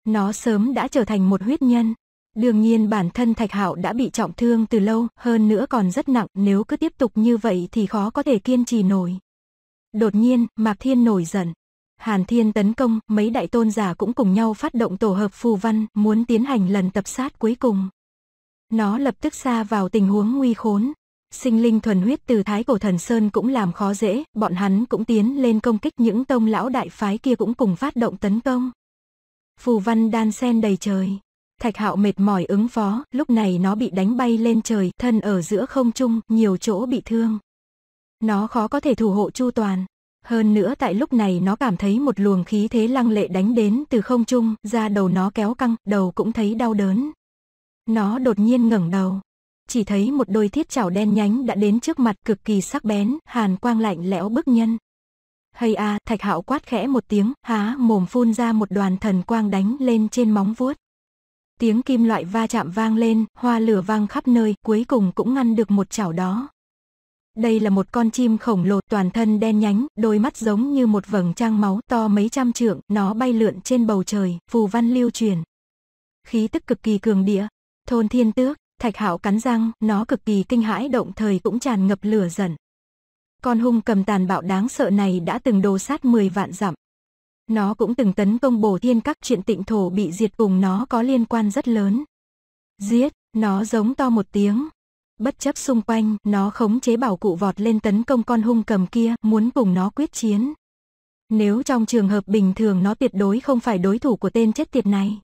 Nó sớm đã trở thành một huyết nhân. Đương nhiên bản thân Thạch Hạo đã bị trọng thương từ lâu, hơn nữa còn rất nặng, nếu cứ tiếp tục như vậy thì khó có thể kiên trì nổi. Đột nhiên, Mạc Thiên nổi giận. Hàn Thiên tấn công, mấy đại tôn giả cũng cùng nhau phát động tổ hợp phù văn, muốn tiến hành lần tập sát cuối cùng. Nó lập tức xa vào tình huống nguy khốn, sinh linh thuần huyết từ Thái Cổ Thần Sơn cũng làm khó dễ, bọn hắn cũng tiến lên công kích những tông lão đại phái kia cũng cùng phát động tấn công. Phù văn đan sen đầy trời. Thạch Hạo mệt mỏi ứng phó, lúc này nó bị đánh bay lên trời, thân ở giữa không trung, nhiều chỗ bị thương. Nó khó có thể thủ hộ chu toàn. Hơn nữa tại lúc này nó cảm thấy một luồng khí thế lăng lệ đánh đến từ không trung, ra đầu nó kéo căng, đầu cũng thấy đau đớn. Nó đột nhiên ngẩng đầu, chỉ thấy một đôi thiết chảo đen nhánh đã đến trước mặt cực kỳ sắc bén, hàn quang lạnh lẽo bức nhân. Hay a, Thạch Hạo quát khẽ một tiếng, há mồm phun ra một đoàn thần quang đánh lên trên móng vuốt. Tiếng kim loại va chạm vang lên, hoa lửa vang khắp nơi, cuối cùng cũng ngăn được một chảo đó. Đây là một con chim khổng lồ toàn thân đen nhánh, đôi mắt giống như một vầng trăng máu to mấy trăm trượng, nó bay lượn trên bầu trời, phù văn lưu truyền. Khí tức cực kỳ cường địa, thôn thiên tước, Thạch Hạo cắn răng, nó cực kỳ kinh hãi động thời cũng tràn ngập lửa giận. Con hung cầm tàn bạo đáng sợ này đã từng đồ sát 10 vạn dặm. Nó cũng từng tấn công bổ thiên các chuyện tịnh thổ bị diệt cùng nó có liên quan rất lớn. Giết, nó giống to một tiếng. Bất chấp xung quanh, nó khống chế bảo cụ vọt lên tấn công con hung cầm kia, muốn cùng nó quyết chiến. Nếu trong trường hợp bình thường nó tuyệt đối không phải đối thủ của tên chết tiệt này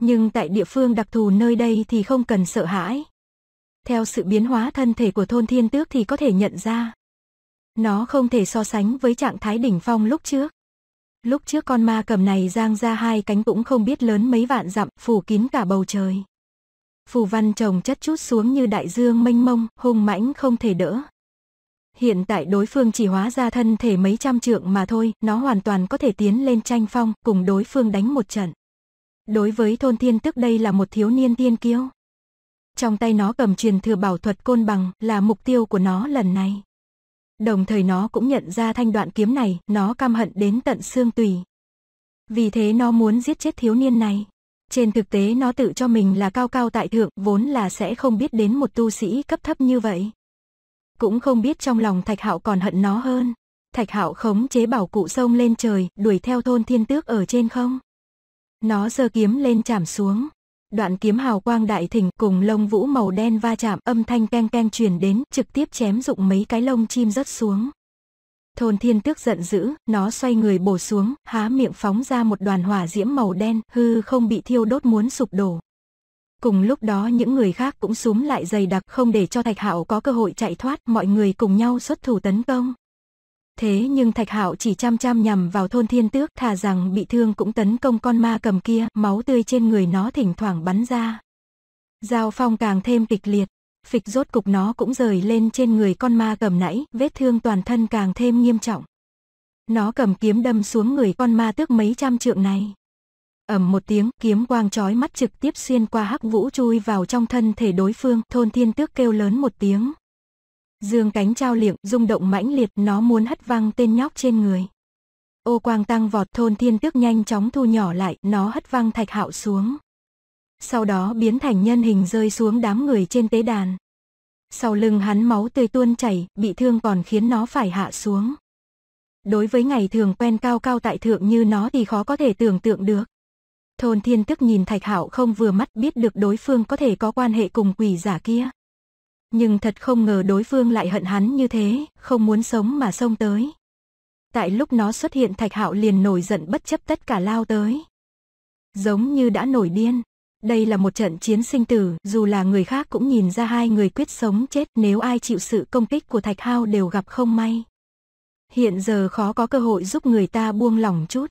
nhưng tại địa phương đặc thù nơi đây thì không cần sợ hãi. Theo sự biến hóa thân thể của thôn thiên tước thì có thể nhận ra. Nó không thể so sánh với trạng thái đỉnh phong lúc trước. Lúc trước con ma cầm này giang ra hai cánh cũng không biết lớn mấy vạn dặm, phủ kín cả bầu trời. Phù văn trồng chất chút xuống như đại dương mênh mông, hung mãnh không thể đỡ. Hiện tại đối phương chỉ hóa ra thân thể mấy trăm trượng mà thôi, nó hoàn toàn có thể tiến lên tranh phong, cùng đối phương đánh một trận. Đối với thôn thiên tức đây là một thiếu niên tiên kiêu. Trong tay nó cầm truyền thừa bảo thuật côn bằng là mục tiêu của nó lần này. Đồng thời nó cũng nhận ra thanh đoạn kiếm này, nó cam hận đến tận xương tùy. Vì thế nó muốn giết chết thiếu niên này. Trên thực tế nó tự cho mình là cao cao tại thượng, vốn là sẽ không biết đến một tu sĩ cấp thấp như vậy. Cũng không biết trong lòng Thạch Hạo còn hận nó hơn. Thạch Hạo khống chế bảo cụ sông lên trời, đuổi theo thôn thiên tước ở trên không. Nó giơ kiếm lên chạm xuống. Đoạn kiếm hào quang đại thỉnh cùng lông vũ màu đen va chạm âm thanh keng keng truyền đến trực tiếp chém dụng mấy cái lông chim rớt xuống. Thôn thiên tước giận dữ, nó xoay người bổ xuống, há miệng phóng ra một đoàn hỏa diễm màu đen, hư không bị thiêu đốt muốn sụp đổ. Cùng lúc đó những người khác cũng súm lại dày đặc không để cho Thạch Hạo có cơ hội chạy thoát, mọi người cùng nhau xuất thủ tấn công. Thế nhưng Thạch Hạo chỉ chăm chăm nhằm vào thôn thiên tước thà rằng bị thương cũng tấn công con ma cầm kia, máu tươi trên người nó thỉnh thoảng bắn ra. Giao phong càng thêm kịch liệt, phịch rốt cục nó cũng rời lên trên người con ma cầm nãy, vết thương toàn thân càng thêm nghiêm trọng. Nó cầm kiếm đâm xuống người con ma tước mấy trăm trượng này. ầm một tiếng, kiếm quang chói mắt trực tiếp xuyên qua hắc vũ chui vào trong thân thể đối phương, thôn thiên tước kêu lớn một tiếng, dương cánh trao liệng rung động mãnh liệt nó muốn hất văng tên nhóc trên người ô quang tăng vọt thôn thiên tước nhanh chóng thu nhỏ lại nó hất văng thạch hạo xuống sau đó biến thành nhân hình rơi xuống đám người trên tế đàn sau lưng hắn máu tươi tuôn chảy bị thương còn khiến nó phải hạ xuống đối với ngày thường quen cao cao tại thượng như nó thì khó có thể tưởng tượng được thôn thiên tức nhìn thạch hạo không vừa mắt biết được đối phương có thể có quan hệ cùng quỷ giả kia nhưng thật không ngờ đối phương lại hận hắn như thế, không muốn sống mà xông tới. Tại lúc nó xuất hiện Thạch Hạo liền nổi giận bất chấp tất cả lao tới. Giống như đã nổi điên. Đây là một trận chiến sinh tử, dù là người khác cũng nhìn ra hai người quyết sống chết nếu ai chịu sự công kích của Thạch Hạo đều gặp không may. Hiện giờ khó có cơ hội giúp người ta buông lỏng chút.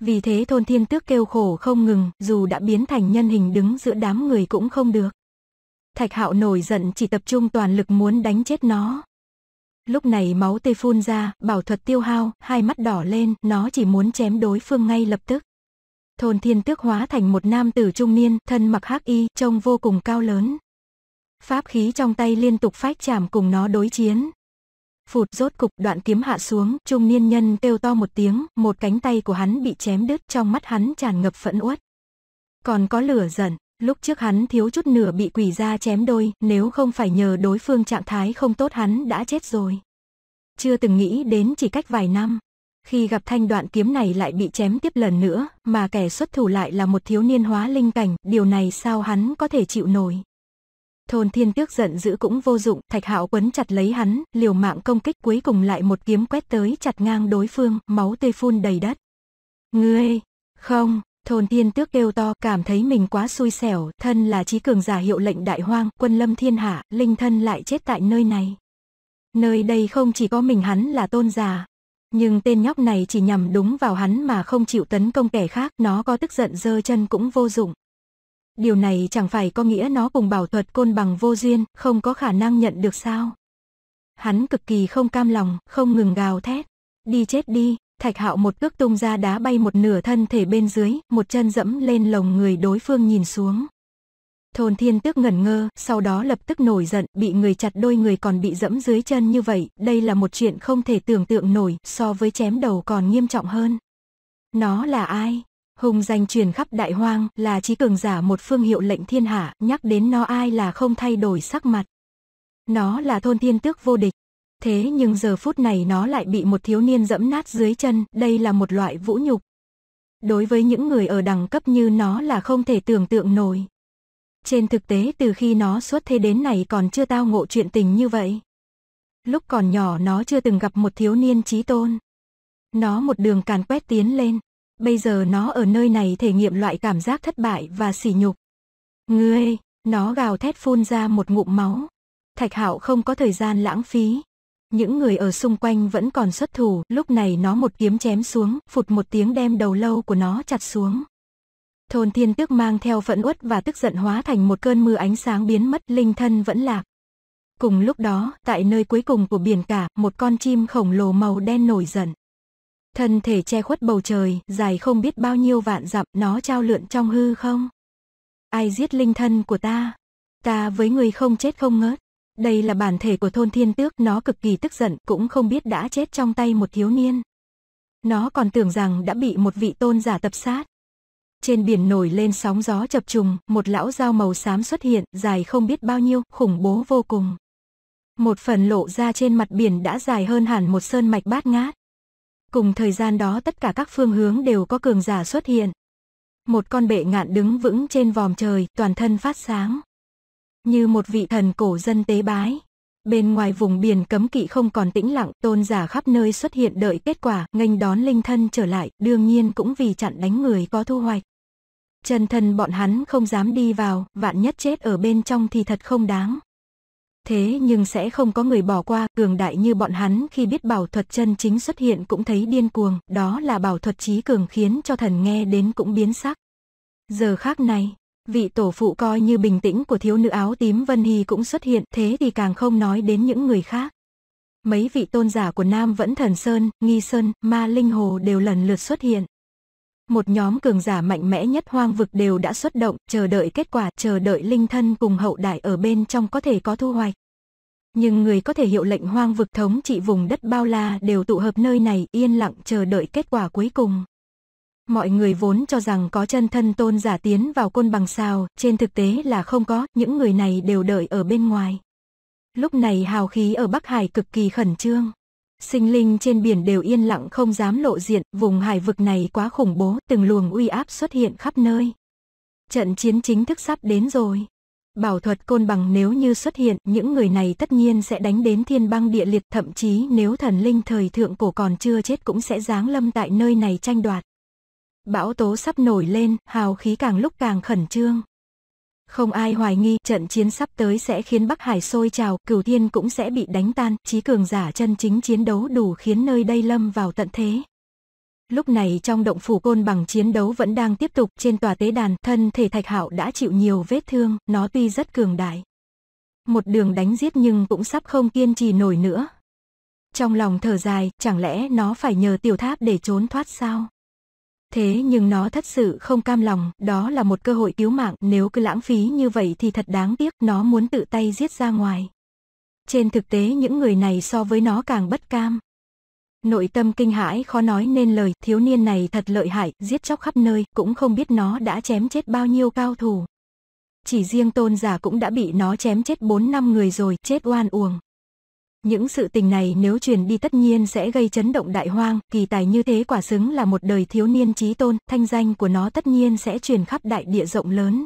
Vì thế thôn thiên tước kêu khổ không ngừng, dù đã biến thành nhân hình đứng giữa đám người cũng không được. Thạch Hạo nổi giận chỉ tập trung toàn lực muốn đánh chết nó. Lúc này máu tê phun ra, bảo thuật tiêu hao, hai mắt đỏ lên, nó chỉ muốn chém đối phương ngay lập tức. Thôn Thiên Tước hóa thành một nam tử trung niên, thân mặc hắc y, trông vô cùng cao lớn. Pháp khí trong tay liên tục phách chạm cùng nó đối chiến. Phụt rốt cục đoạn kiếm hạ xuống, trung niên nhân kêu to một tiếng, một cánh tay của hắn bị chém đứt trong mắt hắn tràn ngập phẫn uất. Còn có lửa giận, Lúc trước hắn thiếu chút nửa bị quỷ ra chém đôi, nếu không phải nhờ đối phương trạng thái không tốt hắn đã chết rồi. Chưa từng nghĩ đến chỉ cách vài năm. Khi gặp thanh đoạn kiếm này lại bị chém tiếp lần nữa, mà kẻ xuất thủ lại là một thiếu niên hóa linh cảnh, điều này sao hắn có thể chịu nổi. Thôn thiên tước giận dữ cũng vô dụng, thạch hạo quấn chặt lấy hắn, liều mạng công kích cuối cùng lại một kiếm quét tới chặt ngang đối phương, máu tươi phun đầy đất. Ngươi, không, Thôn thiên tước kêu to cảm thấy mình quá xui xẻo, thân là trí cường giả hiệu lệnh đại hoang, quân lâm thiên hạ, linh thân lại chết tại nơi này. Nơi đây không chỉ có mình hắn là tôn giả, nhưng tên nhóc này chỉ nhằm đúng vào hắn mà không chịu tấn công kẻ khác, nó có tức giận dơ chân cũng vô dụng. Điều này chẳng phải có nghĩa nó cùng bảo thuật côn bằng vô duyên, không có khả năng nhận được sao. Hắn cực kỳ không cam lòng, không ngừng gào thét. Đi chết đi, Thạch Hạo một cước tung ra đá bay một nửa thân thể bên dưới, một chân dẫm lên lồng người đối phương nhìn xuống. Thôn Thiên Tước ngẩn ngơ, sau đó lập tức nổi giận, bị người chặt đôi người còn bị dẫm dưới chân như vậy, đây là một chuyện không thể tưởng tượng nổi, so với chém đầu còn nghiêm trọng hơn. Nó là ai? Hùng danh truyền khắp đại hoang, là trí cường giả một phương hiệu lệnh thiên hạ, nhắc đến nó ai là không thay đổi sắc mặt. Nó là thôn thiên tước vô địch, Thế nhưng giờ phút này nó lại bị một thiếu niên dẫm nát dưới chân, đây là một loại vũ nhục. Đối với những người ở đẳng cấp như nó là không thể tưởng tượng nổi. Trên thực tế từ khi nó xuất thế đến này còn chưa tao ngộ chuyện tình như vậy. Lúc còn nhỏ nó chưa từng gặp một thiếu niên trí tôn. Nó một đường càn quét tiến lên. Bây giờ nó ở nơi này thể nghiệm loại cảm giác thất bại và sỉ nhục. Ngươi, nó gào thét phun ra một ngụm máu. Thạch Hạo không có thời gian lãng phí, những người ở xung quanh vẫn còn xuất thủ, lúc này nó một kiếm chém xuống, phụt một tiếng đem đầu lâu của nó chặt xuống. Thôn thiên tước mang theo phẫn uất và tức giận hóa thành một cơn mưa ánh sáng biến mất, linh thân vẫn lạc. Cùng lúc đó, tại nơi cuối cùng của biển cả, một con chim khổng lồ màu đen nổi giận. Thân thể che khuất bầu trời, dài không biết bao nhiêu vạn dặm, nó trao lượn trong hư không. Ai giết linh thân của ta? Ta với người không chết không ngớt. Đây là bản thể của thôn thiên tước, nó cực kỳ tức giận, cũng không biết đã chết trong tay một thiếu niên. Nó còn tưởng rằng đã bị một vị tôn giả tập sát. Trên biển nổi lên sóng gió chập trùng, một lão dao màu xám xuất hiện, dài không biết bao nhiêu, khủng bố vô cùng. Một phần lộ ra trên mặt biển đã dài hơn hẳn một sơn mạch bát ngát. Cùng thời gian đó tất cả các phương hướng đều có cường giả xuất hiện. Một con bệ ngạn đứng vững trên vòm trời, toàn thân phát sáng như một vị thần cổ dân tế bái. Bên ngoài vùng biển cấm kỵ không còn tĩnh lặng, tôn giả khắp nơi xuất hiện đợi kết quả, nghênh đón linh thân trở lại, đương nhiên cũng vì chặn đánh người có thu hoạch. Chân thân bọn hắn không dám đi vào, vạn nhất chết ở bên trong thì thật không đáng. Thế nhưng sẽ không có người bỏ qua, cường đại như bọn hắn khi biết bảo thuật chân chính xuất hiện cũng thấy điên cuồng, đó là bảo thuật trí cường khiến cho thần nghe đến cũng biến sắc. Giờ khác này, Vị tổ phụ coi như bình tĩnh của thiếu nữ áo tím Vân Hy cũng xuất hiện, thế thì càng không nói đến những người khác. Mấy vị tôn giả của Nam Vẫn Thần Sơn, Nghi Sơn, Ma Linh Hồ đều lần lượt xuất hiện. Một nhóm cường giả mạnh mẽ nhất hoang vực đều đã xuất động, chờ đợi kết quả, chờ đợi linh thân cùng hậu đại ở bên trong có thể có thu hoạch. Nhưng người có thể hiệu lệnh hoang vực thống trị vùng đất bao la đều tụ hợp nơi này yên lặng chờ đợi kết quả cuối cùng. Mọi người vốn cho rằng có chân thân tôn giả tiến vào côn bằng sao, trên thực tế là không có, những người này đều đợi ở bên ngoài. Lúc này hào khí ở Bắc Hải cực kỳ khẩn trương. Sinh linh trên biển đều yên lặng không dám lộ diện, vùng hải vực này quá khủng bố, từng luồng uy áp xuất hiện khắp nơi. Trận chiến chính thức sắp đến rồi. Bảo thuật côn bằng nếu như xuất hiện, những người này tất nhiên sẽ đánh đến thiên băng địa liệt, thậm chí nếu thần linh thời thượng cổ còn chưa chết cũng sẽ giáng lâm tại nơi này tranh đoạt. Bão tố sắp nổi lên, hào khí càng lúc càng khẩn trương. Không ai hoài nghi trận chiến sắp tới sẽ khiến Bắc Hải sôi trào, cửu thiên cũng sẽ bị đánh tan, trí cường giả chân chính chiến đấu đủ khiến nơi đây lâm vào tận thế. Lúc này trong động phủ côn bằng chiến đấu vẫn đang tiếp tục trên tòa tế đàn, thân thể thạch hạo đã chịu nhiều vết thương, nó tuy rất cường đại. Một đường đánh giết nhưng cũng sắp không kiên trì nổi nữa. Trong lòng thở dài, chẳng lẽ nó phải nhờ tiểu tháp để trốn thoát sao? thế nhưng nó thật sự không cam lòng, đó là một cơ hội cứu mạng, nếu cứ lãng phí như vậy thì thật đáng tiếc, nó muốn tự tay giết ra ngoài. Trên thực tế những người này so với nó càng bất cam. Nội tâm kinh hãi khó nói nên lời, thiếu niên này thật lợi hại, giết chóc khắp nơi, cũng không biết nó đã chém chết bao nhiêu cao thủ. Chỉ riêng tôn giả cũng đã bị nó chém chết 4 năm người rồi, chết oan uổng. Những sự tình này nếu truyền đi tất nhiên sẽ gây chấn động đại hoang, kỳ tài như thế quả xứng là một đời thiếu niên trí tôn, thanh danh của nó tất nhiên sẽ truyền khắp đại địa rộng lớn.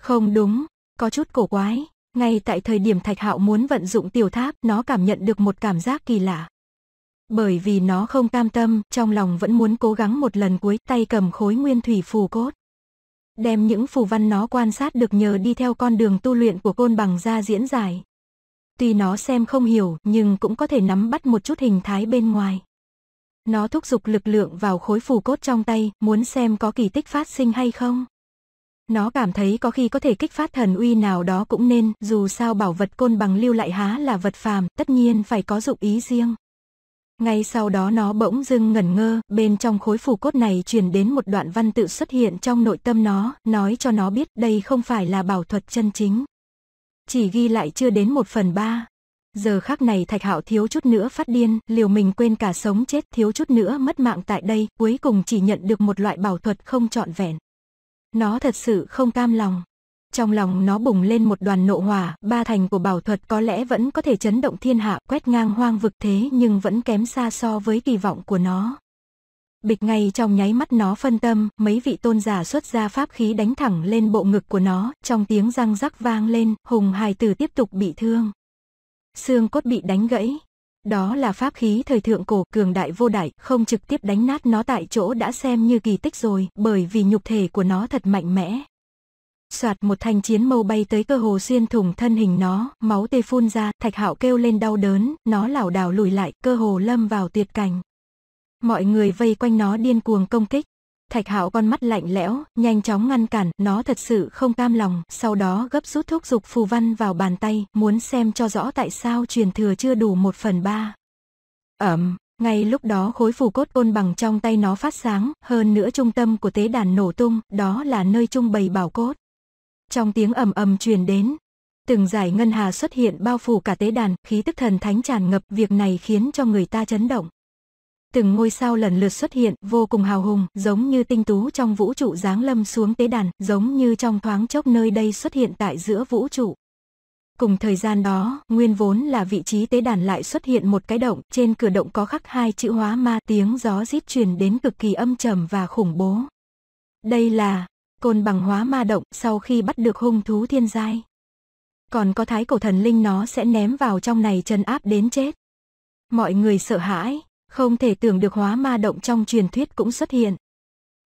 Không đúng, có chút cổ quái, ngay tại thời điểm Thạch Hạo muốn vận dụng tiểu tháp, nó cảm nhận được một cảm giác kỳ lạ. Bởi vì nó không cam tâm, trong lòng vẫn muốn cố gắng một lần cuối, tay cầm khối nguyên thủy phù cốt. Đem những phù văn nó quan sát được nhờ đi theo con đường tu luyện của côn bằng ra diễn giải. Tuy nó xem không hiểu nhưng cũng có thể nắm bắt một chút hình thái bên ngoài. Nó thúc giục lực lượng vào khối phù cốt trong tay, muốn xem có kỳ tích phát sinh hay không. Nó cảm thấy có khi có thể kích phát thần uy nào đó cũng nên, dù sao bảo vật côn bằng lưu lại há là vật phàm, tất nhiên phải có dụng ý riêng. Ngay sau đó nó bỗng dưng ngẩn ngơ, bên trong khối phù cốt này truyền đến một đoạn văn tự xuất hiện trong nội tâm nó, nói cho nó biết đây không phải là bảo thuật chân chính chỉ ghi lại chưa đến một phần ba. Giờ khắc này Thạch Hạo thiếu chút nữa phát điên, liều mình quên cả sống chết, thiếu chút nữa mất mạng tại đây, cuối cùng chỉ nhận được một loại bảo thuật không trọn vẹn. Nó thật sự không cam lòng. Trong lòng nó bùng lên một đoàn nộ hỏa, ba thành của bảo thuật có lẽ vẫn có thể chấn động thiên hạ, quét ngang hoang vực thế nhưng vẫn kém xa so với kỳ vọng của nó bịch ngay trong nháy mắt nó phân tâm, mấy vị tôn giả xuất ra pháp khí đánh thẳng lên bộ ngực của nó, trong tiếng răng rắc vang lên, hùng hài tử tiếp tục bị thương. Xương cốt bị đánh gãy. Đó là pháp khí thời thượng cổ cường đại vô đại, không trực tiếp đánh nát nó tại chỗ đã xem như kỳ tích rồi, bởi vì nhục thể của nó thật mạnh mẽ. Soạt một thanh chiến mâu bay tới cơ hồ xuyên thủng thân hình nó, máu tê phun ra, thạch hạo kêu lên đau đớn, nó lảo đảo lùi lại, cơ hồ lâm vào tuyệt cảnh. Mọi người vây quanh nó điên cuồng công kích. Thạch Hạo con mắt lạnh lẽo, nhanh chóng ngăn cản, nó thật sự không cam lòng, sau đó gấp rút thúc dục phù văn vào bàn tay, muốn xem cho rõ tại sao truyền thừa chưa đủ một phần ba. Ẩm, ngay lúc đó khối phù cốt ôn bằng trong tay nó phát sáng, hơn nữa trung tâm của tế đàn nổ tung, đó là nơi trung bày bảo cốt. Trong tiếng ầm ầm truyền đến, từng giải ngân hà xuất hiện bao phủ cả tế đàn, khí tức thần thánh tràn ngập, việc này khiến cho người ta chấn động từng ngôi sao lần lượt xuất hiện, vô cùng hào hùng, giống như tinh tú trong vũ trụ giáng lâm xuống tế đàn, giống như trong thoáng chốc nơi đây xuất hiện tại giữa vũ trụ. Cùng thời gian đó, nguyên vốn là vị trí tế đàn lại xuất hiện một cái động, trên cửa động có khắc hai chữ hóa ma tiếng gió rít truyền đến cực kỳ âm trầm và khủng bố. Đây là côn bằng hóa ma động sau khi bắt được hung thú thiên giai. Còn có thái cổ thần linh nó sẽ ném vào trong này trấn áp đến chết. Mọi người sợ hãi, không thể tưởng được hóa ma động trong truyền thuyết cũng xuất hiện.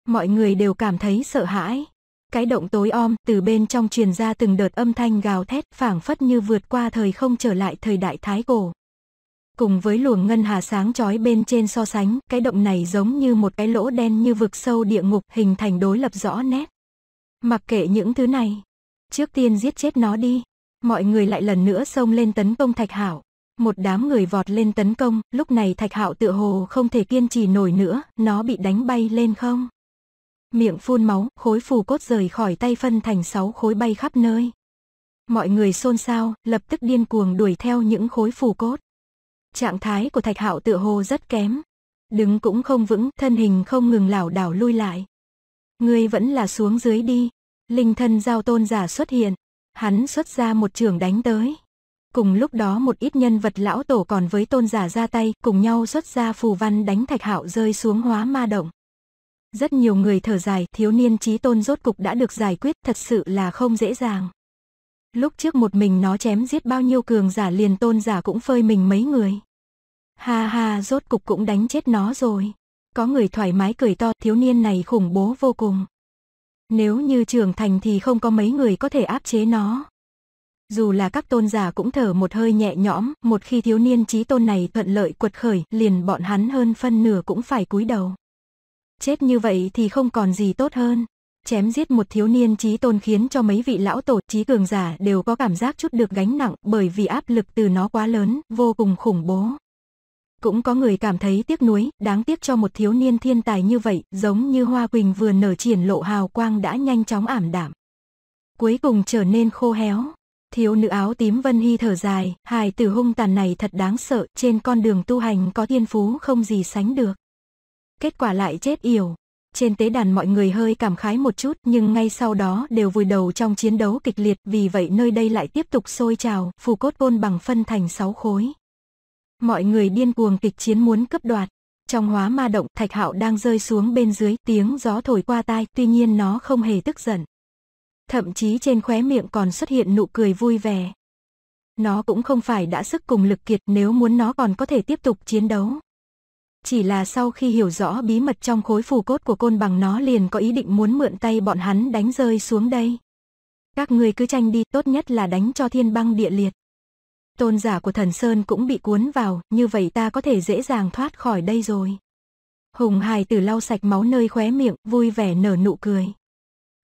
Mọi người đều cảm thấy sợ hãi. Cái động tối om từ bên trong truyền ra từng đợt âm thanh gào thét phảng phất như vượt qua thời không trở lại thời đại thái cổ. Cùng với luồng ngân hà sáng chói bên trên so sánh, cái động này giống như một cái lỗ đen như vực sâu địa ngục hình thành đối lập rõ nét. Mặc kệ những thứ này, trước tiên giết chết nó đi. Mọi người lại lần nữa xông lên tấn công Thạch Hảo một đám người vọt lên tấn công, lúc này Thạch Hạo tựa hồ không thể kiên trì nổi nữa, nó bị đánh bay lên không. Miệng phun máu, khối phù cốt rời khỏi tay phân thành sáu khối bay khắp nơi. Mọi người xôn xao, lập tức điên cuồng đuổi theo những khối phù cốt. Trạng thái của Thạch Hạo tựa hồ rất kém, đứng cũng không vững, thân hình không ngừng lảo đảo lui lại. Ngươi vẫn là xuống dưới đi. Linh thân giao tôn giả xuất hiện, hắn xuất ra một trường đánh tới. Cùng lúc đó một ít nhân vật lão tổ còn với tôn giả ra tay, cùng nhau xuất ra phù văn đánh thạch hạo rơi xuống hóa ma động. Rất nhiều người thở dài, thiếu niên trí tôn rốt cục đã được giải quyết, thật sự là không dễ dàng. Lúc trước một mình nó chém giết bao nhiêu cường giả liền tôn giả cũng phơi mình mấy người. Ha ha rốt cục cũng đánh chết nó rồi. Có người thoải mái cười to, thiếu niên này khủng bố vô cùng. Nếu như trưởng thành thì không có mấy người có thể áp chế nó dù là các tôn giả cũng thở một hơi nhẹ nhõm, một khi thiếu niên trí tôn này thuận lợi quật khởi, liền bọn hắn hơn phân nửa cũng phải cúi đầu. Chết như vậy thì không còn gì tốt hơn. Chém giết một thiếu niên trí tôn khiến cho mấy vị lão tổ trí cường giả đều có cảm giác chút được gánh nặng bởi vì áp lực từ nó quá lớn, vô cùng khủng bố. Cũng có người cảm thấy tiếc nuối, đáng tiếc cho một thiếu niên thiên tài như vậy, giống như hoa quỳnh vừa nở triển lộ hào quang đã nhanh chóng ảm đạm. Cuối cùng trở nên khô héo, Thiếu nữ áo tím Vân Hy thở dài, hài tử hung tàn này thật đáng sợ, trên con đường tu hành có thiên phú không gì sánh được. Kết quả lại chết yểu. Trên tế đàn mọi người hơi cảm khái một chút nhưng ngay sau đó đều vùi đầu trong chiến đấu kịch liệt vì vậy nơi đây lại tiếp tục sôi trào, phù cốt bôn bằng phân thành 6 khối. Mọi người điên cuồng kịch chiến muốn cướp đoạt. Trong hóa ma động, thạch hạo đang rơi xuống bên dưới, tiếng gió thổi qua tai, tuy nhiên nó không hề tức giận thậm chí trên khóe miệng còn xuất hiện nụ cười vui vẻ. Nó cũng không phải đã sức cùng lực kiệt nếu muốn nó còn có thể tiếp tục chiến đấu. Chỉ là sau khi hiểu rõ bí mật trong khối phù cốt của côn bằng nó liền có ý định muốn mượn tay bọn hắn đánh rơi xuống đây. Các người cứ tranh đi, tốt nhất là đánh cho thiên băng địa liệt. Tôn giả của thần Sơn cũng bị cuốn vào, như vậy ta có thể dễ dàng thoát khỏi đây rồi. Hùng hài tử lau sạch máu nơi khóe miệng, vui vẻ nở nụ cười.